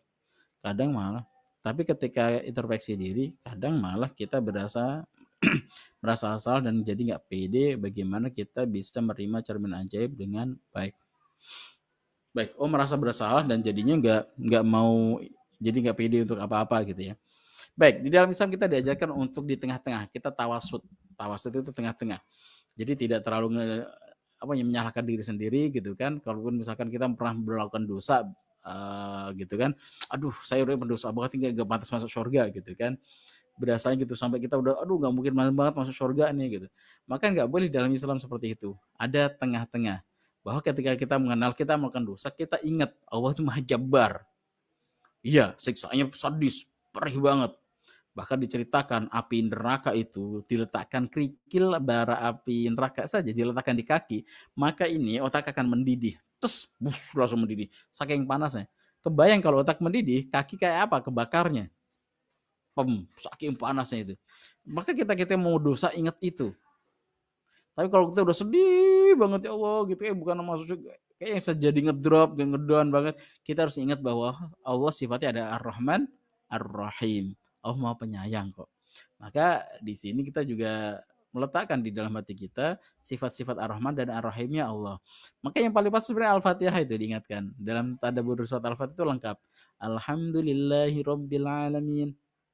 S1: Kadang malah. Tapi ketika introspeksi diri, kadang malah kita berasa merasa asal dan jadi nggak pede bagaimana kita bisa menerima cermin ajaib dengan baik. Baik, oh merasa bersalah dan jadinya nggak nggak mau jadi nggak pede untuk apa-apa gitu ya. Baik, di dalam Islam kita diajarkan untuk di tengah-tengah. Kita tawasut tawasut itu tengah-tengah. Jadi tidak terlalu apa yang menyalahkan diri sendiri gitu kan. Kalaupun misalkan kita pernah melakukan dosa uh, gitu kan. Aduh, saya udah berdosa banget tinggal gak pantas masuk surga gitu kan. Berasanya gitu sampai kita udah aduh nggak mungkin banget masuk surga nih gitu. Maka nggak boleh dalam Islam seperti itu. Ada tengah-tengah bahwa ketika kita mengenal kita melakukan dosa kita ingat Allah itu maha jabar iya siksaannya sadis perih banget Bahkan diceritakan api neraka itu diletakkan kerikil bara api neraka saja diletakkan di kaki, maka ini otak akan mendidih. Terus bus, langsung mendidih. Saking panasnya. Kebayang kalau otak mendidih, kaki kayak apa? Kebakarnya. Pem, saking panasnya itu. Maka kita kita mau dosa ingat itu. Tapi kalau kita udah sedih banget ya Allah gitu ya bukan masuk kayak yang jadi ngedrop, ngedown banget. Kita harus ingat bahwa Allah sifatnya ada Ar-Rahman, Ar-Rahim. Allah oh, Maha Penyayang kok. Maka di sini kita juga meletakkan di dalam hati kita sifat-sifat Ar-Rahman dan Ar-Rahimnya Allah. Maka yang paling pas sebenarnya Al-Fatihah itu diingatkan. Dalam tadabbur surat Al-Fatihah itu lengkap. Alhamdulillahi Rabbil Alamin.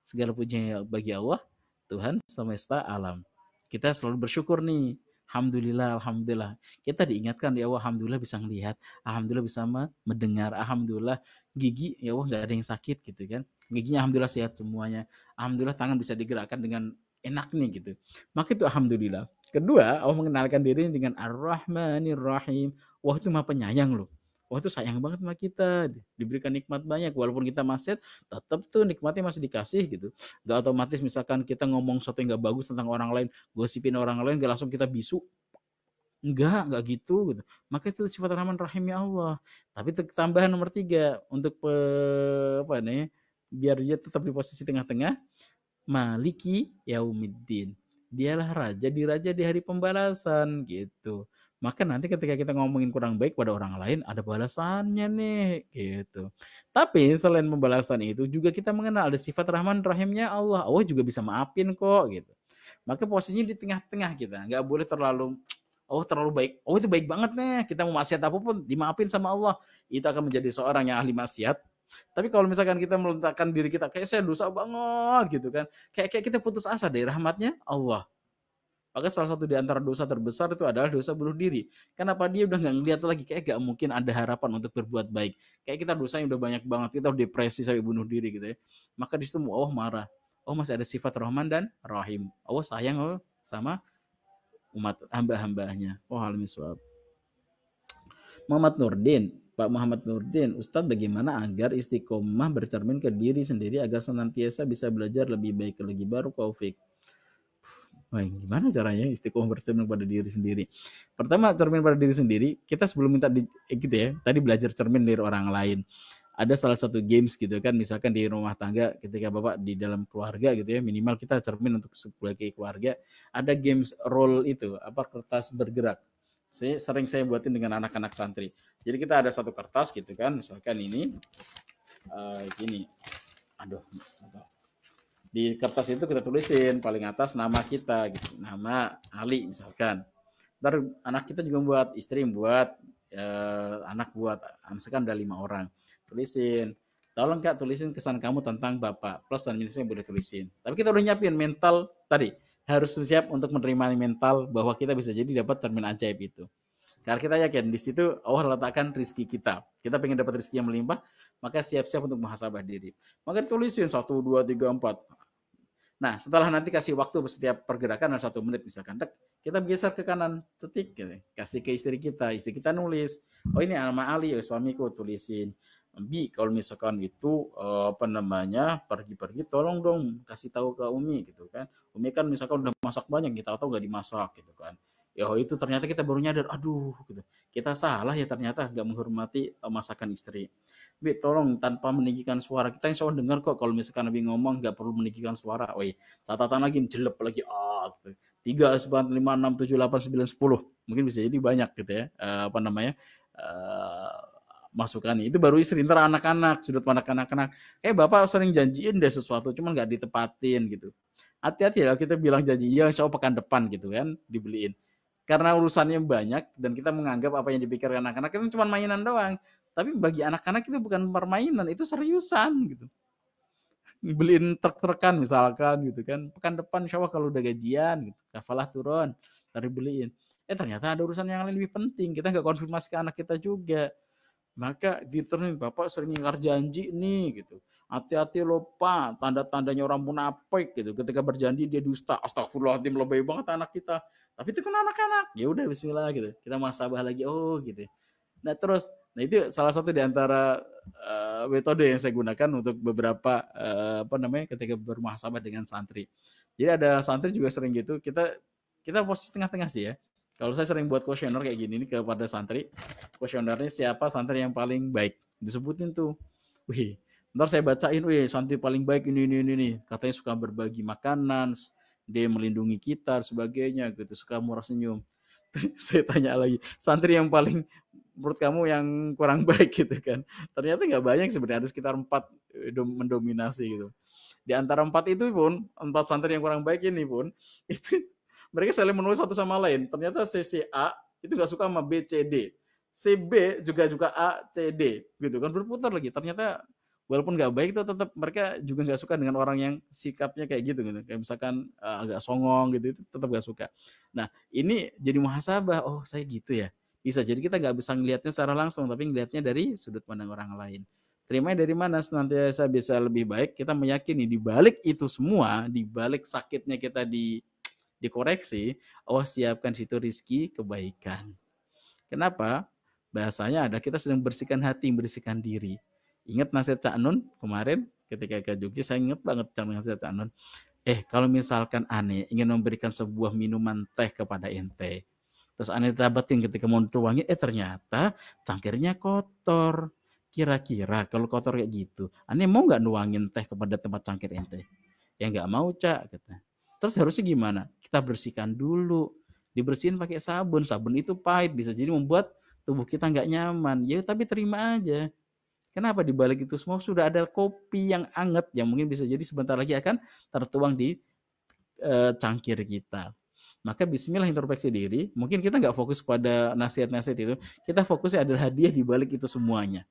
S1: Segala puji ya bagi Allah, Tuhan semesta alam. Kita selalu bersyukur nih. Alhamdulillah, Alhamdulillah. Kita diingatkan ya Allah, Alhamdulillah bisa melihat, Alhamdulillah bisa mendengar, Alhamdulillah gigi ya Allah nggak ada yang sakit gitu kan giginya alhamdulillah sehat semuanya alhamdulillah tangan bisa digerakkan dengan enak nih gitu maka itu alhamdulillah kedua Allah mengenalkan diri dengan ar-Rahmanir Rahim wah itu mah penyayang loh Wah itu sayang banget sama kita, diberikan nikmat banyak. Walaupun kita masih tetap tuh nikmatnya masih dikasih gitu. Gak otomatis misalkan kita ngomong sesuatu yang gak bagus tentang orang lain, gosipin orang lain, gak langsung kita bisu, Enggak, enggak gitu. gitu. Maka itu sifat rahman rahimnya Allah. Tapi tambahan nomor tiga untuk pe, apa nih biar dia tetap di posisi tengah-tengah maliki yaumiddin dialah raja di raja di hari pembalasan gitu maka nanti ketika kita ngomongin kurang baik pada orang lain ada balasannya nih gitu tapi selain pembalasan itu juga kita mengenal ada sifat rahman rahimnya Allah Allah juga bisa maafin kok gitu maka posisinya di tengah-tengah kita nggak boleh terlalu oh terlalu baik oh itu baik banget nih kita mau maksiat apapun dimaafin sama Allah itu akan menjadi seorang yang ahli maksiat tapi kalau misalkan kita meletakkan diri kita kayak saya dosa banget gitu kan, kayak kayak kita putus asa dari rahmatnya Allah. Maka salah satu di antara dosa terbesar itu adalah dosa bunuh diri. Kenapa dia udah nggak ngeliat lagi kayak gak mungkin ada harapan untuk berbuat baik. Kayak kita dosanya udah banyak banget, kita udah depresi sampai bunuh diri gitu ya. Maka di situ Allah marah. Oh masih ada sifat Rahman dan Rahim. Allah sayang oh, sama umat hamba-hambanya. Oh hal Muhammad Nurdin, Pak Muhammad Nurdin, Ustadz bagaimana agar istiqomah bercermin ke diri sendiri agar senantiasa bisa belajar lebih baik lagi baru kaufik. Wah, gimana caranya istiqomah bercermin pada diri sendiri? Pertama, cermin pada diri sendiri, kita sebelum minta di, eh, gitu ya, tadi belajar cermin dari orang lain. Ada salah satu games gitu kan, misalkan di rumah tangga ketika Bapak di dalam keluarga gitu ya, minimal kita cermin untuk sebagai keluarga, ada games role itu, apa kertas bergerak saya sering saya buatin dengan anak-anak santri. Jadi kita ada satu kertas gitu kan, misalkan ini uh, gini. Aduh, di kertas itu kita tulisin paling atas nama kita gitu, nama Ali misalkan. Ntar anak kita juga buat, istri buat, uh, anak buat, misalkan ada lima orang, tulisin. Tolong kak tulisin kesan kamu tentang bapak. Plus dan minusnya boleh tulisin. Tapi kita udah nyiapin mental tadi harus siap untuk menerima mental bahwa kita bisa jadi dapat cermin ajaib itu. Karena kita yakin di situ Allah letakkan rezeki kita. Kita pengen dapat rezeki yang melimpah, maka siap-siap untuk muhasabah diri. Maka tulisin 1, 2, 3, 4. Nah, setelah nanti kasih waktu setiap pergerakan dan satu menit misalkan, dek, kita geser ke kanan, cetik, gitu. kasih ke istri kita, istri kita nulis, oh ini nama Ali, ya, suamiku tulisin, B, kalau misalkan itu eh, apa namanya pergi-pergi tolong dong kasih tahu ke Umi gitu kan Umi kan misalkan udah masak banyak kita tahu nggak dimasak gitu kan ya oh, itu ternyata kita baru nyadar aduh gitu kita salah ya ternyata nggak menghormati eh, masakan istri Bi tolong tanpa meninggikan suara kita insya Allah dengar kok kalau misalkan Nabi ngomong nggak perlu meninggikan suara woi catatan lagi jelek lagi ah gitu. 3, 4, 5, 6, 7, 8, 9, 10 mungkin bisa jadi banyak gitu ya uh, apa namanya uh, masukan itu baru istri ntar anak-anak sudut pandang anak-anak eh bapak sering janjiin deh sesuatu cuman nggak ditepatin gitu hati-hati ya kita bilang janji ya cowok pekan depan gitu kan dibeliin karena urusannya banyak dan kita menganggap apa yang dipikirkan anak-anak itu cuma mainan doang tapi bagi anak-anak itu bukan permainan itu seriusan gitu beliin truk-trukan misalkan gitu kan pekan depan insya Allah kalau udah gajian gitu kafalah turun tadi beliin eh ternyata ada urusan yang lain lebih penting kita nggak konfirmasi ke anak kita juga maka nah, diterin gitu Bapak sering ingkar janji nih gitu. Hati-hati lupa tanda-tandanya orang munafik gitu. Ketika berjanji dia dusta. Astagfirullahaladzim lebih banget anak kita. Tapi itu kan anak-anak. Ya udah bismillah gitu. Kita masabah lagi. Oh gitu. Ya. Nah terus Nah itu salah satu di antara uh, metode yang saya gunakan untuk beberapa uh, apa namanya ketika bermuhasabah dengan santri. Jadi ada santri juga sering gitu. Kita kita posisi tengah-tengah sih ya. Kalau saya sering buat kuesioner kayak gini nih kepada santri, kuesionernya siapa santri yang paling baik? Disebutin tuh. Wih, ntar saya bacain, wih santri paling baik ini ini ini nih. Katanya suka berbagi makanan, dia melindungi kita sebagainya gitu, suka murah senyum. saya tanya lagi, santri yang paling menurut kamu yang kurang baik gitu kan? Ternyata nggak banyak sebenarnya, ada sekitar empat eh, mendominasi gitu. Di antara empat itu pun, empat santri yang kurang baik ini pun, itu mereka saling menulis satu sama lain. Ternyata A itu nggak suka sama B, C, D. BCD. B juga juga A, C, D gitu kan berputar lagi. Ternyata walaupun nggak baik itu tetap mereka juga nggak suka dengan orang yang sikapnya kayak gitu gitu. Kayak misalkan uh, agak songong gitu itu tetap nggak suka. Nah, ini jadi muhasabah. Oh, saya gitu ya. Bisa jadi kita nggak bisa ngelihatnya secara langsung tapi ngelihatnya dari sudut pandang orang lain. Terima dari mana senantiasa bisa lebih baik. Kita meyakini di balik itu semua, di balik sakitnya kita di dikoreksi, Allah siapkan situ rizki kebaikan. Kenapa? Bahasanya ada kita sedang bersihkan hati, bersihkan diri. Ingat nasihat Cak Nun kemarin ketika ke Jogja, saya ingat banget nasihat Cak Nun. Eh, kalau misalkan aneh ingin memberikan sebuah minuman teh kepada ente, terus aneh dapatin ketika mau tuangin, eh ternyata cangkirnya kotor. Kira-kira kalau kotor kayak gitu, aneh mau nggak nuangin teh kepada tempat cangkir ente? Ya nggak mau, Cak, Gitu. Terus harusnya gimana? Kita bersihkan dulu. Dibersihin pakai sabun. Sabun itu pahit, bisa jadi membuat tubuh kita nggak nyaman. Ya tapi terima aja. Kenapa dibalik itu semua sudah ada kopi yang anget yang mungkin bisa jadi sebentar lagi akan tertuang di e, cangkir kita. Maka bismillah introspeksi diri, mungkin kita nggak fokus pada nasihat-nasihat itu, kita fokusnya adalah hadiah dibalik itu semuanya.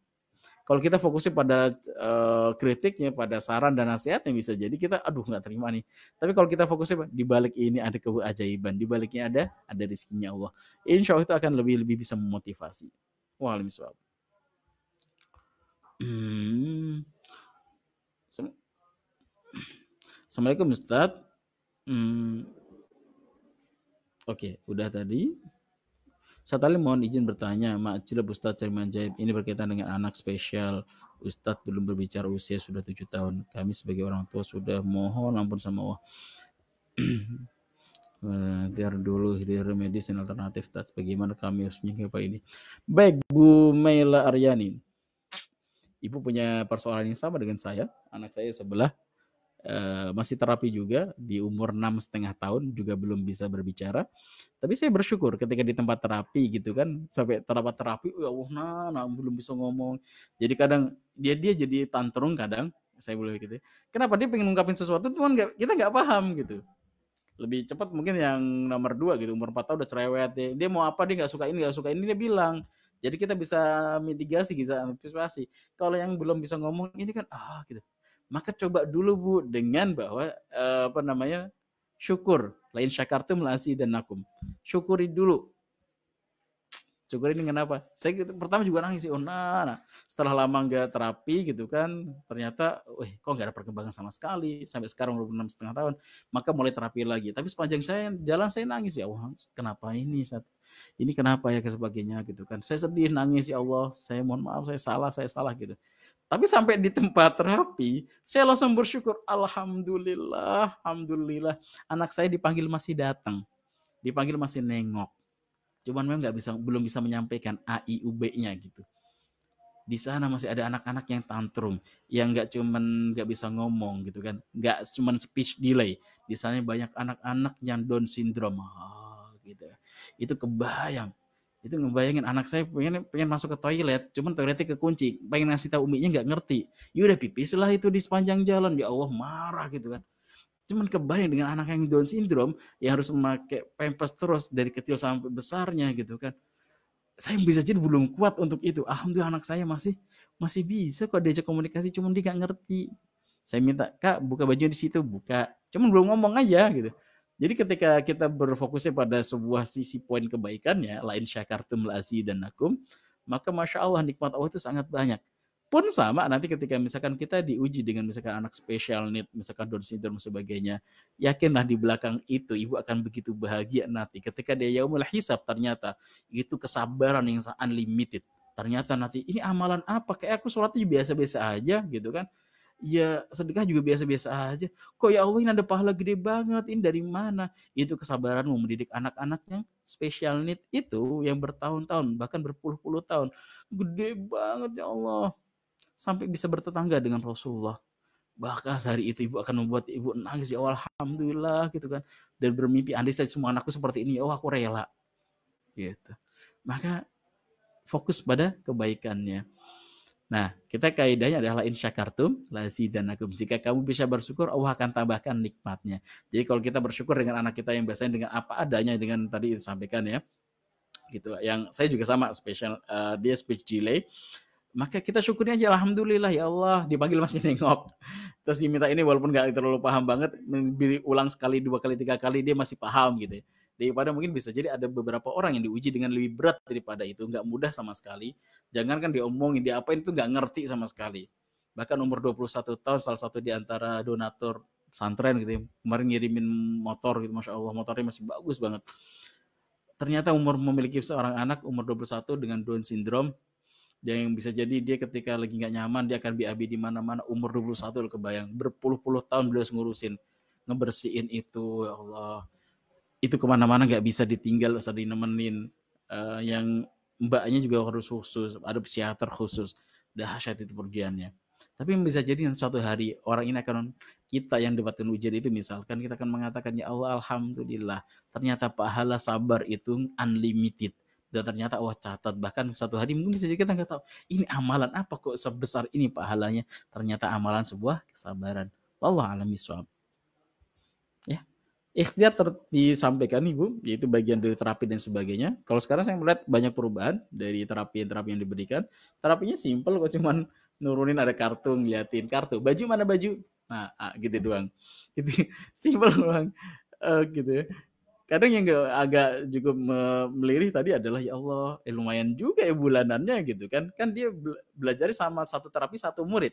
S1: Kalau kita fokusnya pada uh, kritiknya, pada saran dan nasihat yang bisa jadi kita aduh nggak terima nih. Tapi kalau kita fokusnya di balik ini ada keajaiban, di baliknya ada ada rezekinya Allah. Insya Allah itu akan lebih lebih bisa memotivasi. Waalaikumsalam. Hmm. Assalamualaikum Ustaz. Hmm. Oke, okay, udah tadi. Sekali mohon izin bertanya, Cilep Ustadz Cerman Jaib, ini berkaitan dengan anak spesial. Ustadz belum berbicara usia sudah tujuh tahun. Kami sebagai orang tua sudah mohon ampun sama Allah. Tiar dulu hilir medis dan alternatif tas. Bagaimana kami harus menyikapi ini? Baik, Bu Meila Aryani. Ibu punya persoalan yang sama dengan saya. Anak saya sebelah Eh, masih terapi juga di umur enam setengah tahun juga belum bisa berbicara tapi saya bersyukur ketika di tempat terapi gitu kan sampai terapi terapi ya Allah nah, nah belum bisa ngomong jadi kadang dia dia jadi tantrum kadang saya boleh gitu ya. kenapa dia pengen ngungkapin sesuatu cuman gak, kita nggak paham gitu lebih cepat mungkin yang nomor dua gitu umur empat tahun udah cerewet ya. dia mau apa dia nggak suka ini nggak suka ini dia bilang jadi kita bisa mitigasi kita antisipasi kalau yang belum bisa ngomong ini kan ah gitu maka coba dulu Bu dengan bahwa eh, apa namanya? syukur. Lain syakartu melasi dan nakum. Syukuri dulu. Syukuri ini kenapa? Saya gitu, pertama juga nangis sih, oh nah, nah. Setelah lama nggak terapi gitu kan, ternyata, eh kok nggak ada perkembangan sama sekali. Sampai sekarang umur enam setengah tahun, maka mulai terapi lagi. Tapi sepanjang saya jalan saya nangis ya, wah kenapa ini? Saat, ini kenapa ya, ke sebagainya gitu kan. Saya sedih, nangis ya Allah, saya mohon maaf, saya salah, saya salah gitu. Tapi sampai di tempat terapi, saya langsung bersyukur. Alhamdulillah, Alhamdulillah. Anak saya dipanggil masih datang. Dipanggil masih nengok. Cuman memang nggak bisa, belum bisa menyampaikan b nya gitu. Di sana masih ada anak-anak yang tantrum, yang nggak cuman nggak bisa ngomong gitu kan, nggak cuman speech delay. Di sana banyak anak-anak yang Down syndrome, ah, gitu. Itu kebayang itu ngebayangin anak saya pengen pengen masuk ke toilet cuman toiletnya kekunci pengen ngasih tahu uminya nggak ngerti ya udah pipis lah itu di sepanjang jalan ya Allah marah gitu kan cuman kebayang dengan anak yang Down syndrome yang harus memakai pampers terus dari kecil sampai besarnya gitu kan saya bisa jadi belum kuat untuk itu alhamdulillah anak saya masih masih bisa kok diajak komunikasi cuman dia nggak ngerti saya minta kak buka baju di situ buka cuman belum ngomong aja gitu jadi ketika kita berfokusnya pada sebuah sisi poin kebaikannya, lain syakartum lazi dan nakum, maka masya Allah nikmat Allah itu sangat banyak. Pun sama nanti ketika misalkan kita diuji dengan misalkan anak special need, misalkan Down syndrome sebagainya, yakinlah di belakang itu ibu akan begitu bahagia nanti. Ketika dia yaumul hisab ternyata itu kesabaran yang unlimited. Ternyata nanti ini amalan apa? Kayak aku sholatnya biasa-biasa aja gitu kan ya sedekah juga biasa-biasa aja. Kok ya Allah ini ada pahala gede banget, ini dari mana? Itu kesabaran mau mendidik anak-anak yang special need itu yang bertahun-tahun, bahkan berpuluh-puluh tahun. Gede banget ya Allah. Sampai bisa bertetangga dengan Rasulullah. Bahkan hari itu ibu akan membuat ibu nangis, ya Allah, Alhamdulillah gitu kan. Dan bermimpi, andai saya semua anakku seperti ini, ya Allah aku rela. Gitu. Maka fokus pada kebaikannya Nah, kita kaidahnya adalah in dan lazidanakum. Jika kamu bisa bersyukur, Allah akan tambahkan nikmatnya. Jadi kalau kita bersyukur dengan anak kita yang biasanya dengan apa adanya dengan tadi disampaikan ya. Gitu. Yang saya juga sama special uh, dia speech delay. Maka kita syukurnya aja alhamdulillah ya Allah dipanggil masih nengok. Terus diminta ini walaupun nggak terlalu paham banget, ulang sekali, dua kali, tiga kali dia masih paham gitu ya daripada mungkin bisa jadi ada beberapa orang yang diuji dengan lebih berat daripada itu nggak mudah sama sekali jangan kan diomongin diapain itu nggak ngerti sama sekali bahkan umur 21 tahun salah satu di antara donatur santren gitu ya, kemarin ngirimin motor gitu masya Allah motornya masih bagus banget ternyata umur memiliki seorang anak umur 21 dengan Down syndrome yang bisa jadi dia ketika lagi nggak nyaman dia akan BAB di mana-mana umur 21 lo kebayang berpuluh-puluh tahun beliau ngurusin ngebersihin itu ya Allah itu kemana-mana nggak bisa ditinggal harus dinemenin uh, yang mbaknya juga harus khusus ada psikiater khusus dahsyat itu pergiannya tapi bisa jadi yang satu hari orang ini akan kita yang dapatkan ujian itu misalkan kita akan mengatakan ya Allah alhamdulillah ternyata pahala sabar itu unlimited dan ternyata Allah catat bahkan satu hari mungkin bisa jadi kita nggak tahu ini amalan apa kok sebesar ini pahalanya ternyata amalan sebuah kesabaran Allah alamiswab ikhtiar eh, disampaikan Ibu, yaitu bagian dari terapi dan sebagainya. Kalau sekarang saya melihat banyak perubahan dari terapi-terapi yang diberikan. Terapinya simpel kok cuman nurunin ada kartu, ngeliatin kartu. Baju mana baju? Nah, ah, gitu doang. Gitu. Simpel doang. Uh, gitu ya. Kadang yang gak, agak cukup melirih tadi adalah ya Allah, eh lumayan juga ya bulanannya gitu kan. Kan dia belajar sama satu terapi satu murid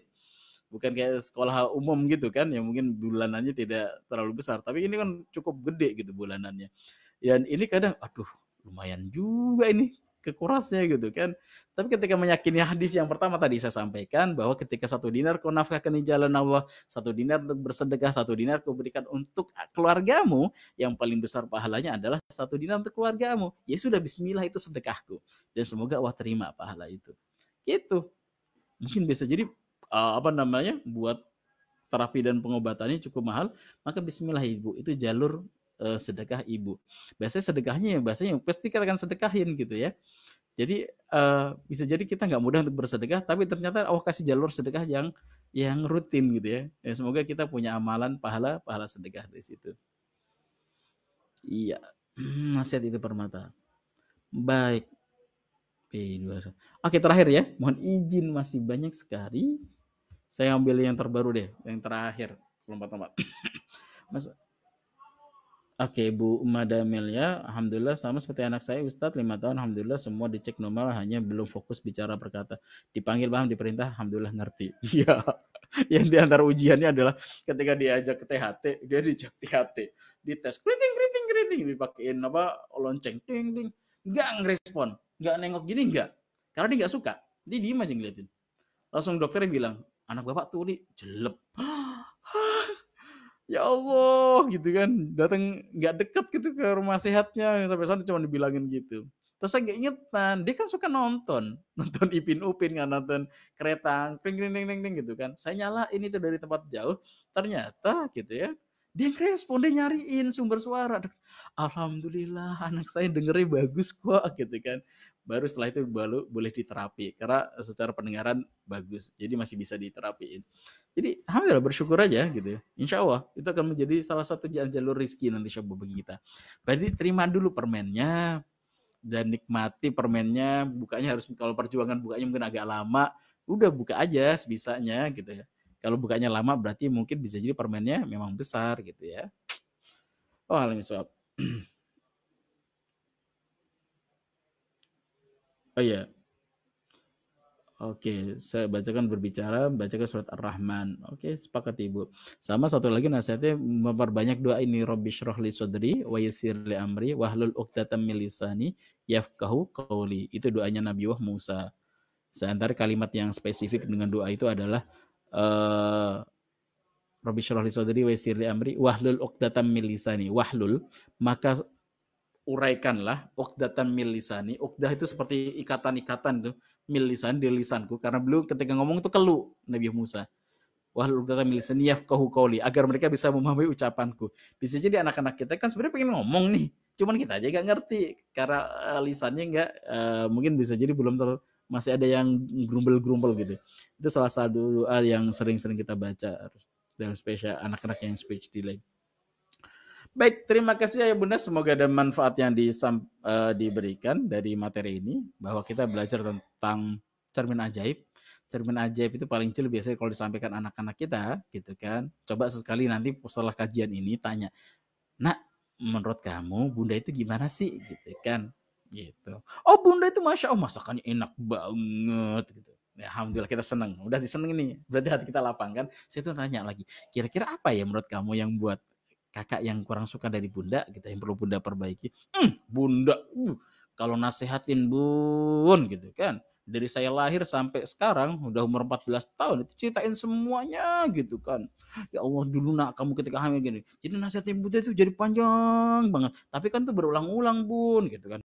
S1: bukan kayak sekolah umum gitu kan yang mungkin bulanannya tidak terlalu besar tapi ini kan cukup gede gitu bulanannya dan ini kadang aduh lumayan juga ini kekurasnya gitu kan. Tapi ketika meyakini hadis yang pertama tadi saya sampaikan bahwa ketika satu dinar kau nafkahkan di jalan Allah, satu dinar untuk bersedekah, satu dinar kau berikan untuk keluargamu, yang paling besar pahalanya adalah satu dinar untuk keluargamu. Ya sudah bismillah itu sedekahku dan semoga Allah terima pahala itu. Gitu. Mungkin bisa jadi uh, apa namanya buat terapi dan pengobatannya cukup mahal, maka Bismillah ibu itu jalur uh, sedekah ibu. Biasanya sedekahnya ya biasanya pasti kita akan sedekahin gitu ya. Jadi uh, bisa jadi kita nggak mudah untuk bersedekah, tapi ternyata Allah kasih jalur sedekah yang yang rutin gitu ya. ya semoga kita punya amalan pahala pahala sedekah di situ. Iya, hmm, nasihat itu permata. Baik. Oke, terakhir ya. Mohon izin masih banyak sekali saya ambil yang terbaru deh, yang terakhir lompat-lompat. Mas Oke, okay, Bu Mada Melia, Alhamdulillah sama seperti anak saya, Ustadz, lima tahun, Alhamdulillah semua dicek normal, hanya belum fokus bicara berkata. Dipanggil paham, diperintah, Alhamdulillah ngerti. Iya, yang diantar ujiannya adalah ketika diajak ke THT, dia dicek THT, dites, kriting kriting kriting, dipakein apa, lonceng, ting, ting, Nggak ngerespon, nggak nengok gini, nggak. Karena dia nggak suka, dia diem aja ngeliatin. Langsung dokternya bilang, anak bapak tuh jelek ya Allah gitu kan datang nggak deket gitu ke rumah sehatnya sampai sana cuma dibilangin gitu terus saya ingetan, dia kan suka nonton nonton Ipin Upin kan nonton kereta ping ding ding ding gitu kan saya nyala ini tuh dari tempat jauh ternyata gitu ya dia respon dia nyariin sumber suara alhamdulillah anak saya dengernya bagus kok gitu kan baru setelah itu baru boleh diterapi karena secara pendengaran bagus jadi masih bisa diterapiin jadi alhamdulillah bersyukur aja gitu ya insya Allah itu akan menjadi salah satu jalur rizki nanti syabu bagi kita berarti terima dulu permennya dan nikmati permennya bukanya harus kalau perjuangan bukanya mungkin agak lama udah buka aja sebisanya gitu ya kalau bukanya lama berarti mungkin bisa jadi permennya memang besar gitu ya oh alhamdulillah Oh iya. Oke, saya bacakan berbicara, bacakan surat Ar-Rahman. Oke, sepakat Ibu. Sama satu lagi nasihatnya memperbanyak doa ini Rabbi syrah li sodri wa yassir li amri wahlul 'uqdatam min lisani yafqahu qawli. Itu doanya Nabi Wah Musa. Seantar kalimat yang spesifik dengan doa itu adalah uh, Rabbi syrah li sodri wa yassir li amri wahlul 'uqdatam min lisani. Wahlul maka uraikanlah ukdatan milisani lisani. itu seperti ikatan-ikatan itu milisan lisan di lisanku karena beliau ketika ngomong itu keluh Nabi Musa. Wahlul ukdatan milisani yafqahu qawli agar mereka bisa memahami ucapanku. Bisa jadi anak-anak kita kan sebenarnya pengen ngomong nih. Cuman kita aja nggak ngerti karena eh, lisannya nggak uh, mungkin bisa jadi belum ter masih ada yang gerumbel-gerumbel gitu. Itu salah satu doa yang sering-sering kita baca dalam spesial anak-anak yang speech delay. Baik, terima kasih ya Bunda. Semoga ada manfaat yang disam, uh, diberikan dari materi ini bahwa kita belajar tentang cermin ajaib. Cermin ajaib itu paling kecil biasanya kalau disampaikan anak-anak kita, gitu kan. Coba sesekali nanti setelah kajian ini tanya, "Nak, menurut kamu Bunda itu gimana sih?" gitu kan. Gitu. Oh, Bunda itu Masya Allah masakannya enak banget gitu. Ya, Alhamdulillah kita seneng. Udah diseneng nih. Berarti hati kita lapang kan. Saya tuh tanya lagi, kira-kira apa ya menurut kamu yang buat kakak yang kurang suka dari bunda kita gitu, yang perlu bunda perbaiki hmm, bunda uh, kalau nasehatin bun gitu kan dari saya lahir sampai sekarang udah umur 14 tahun itu ceritain semuanya gitu kan ya Allah dulu nak kamu ketika hamil gini jadi nasihatnya bunda itu jadi panjang banget tapi kan tuh berulang-ulang bun gitu kan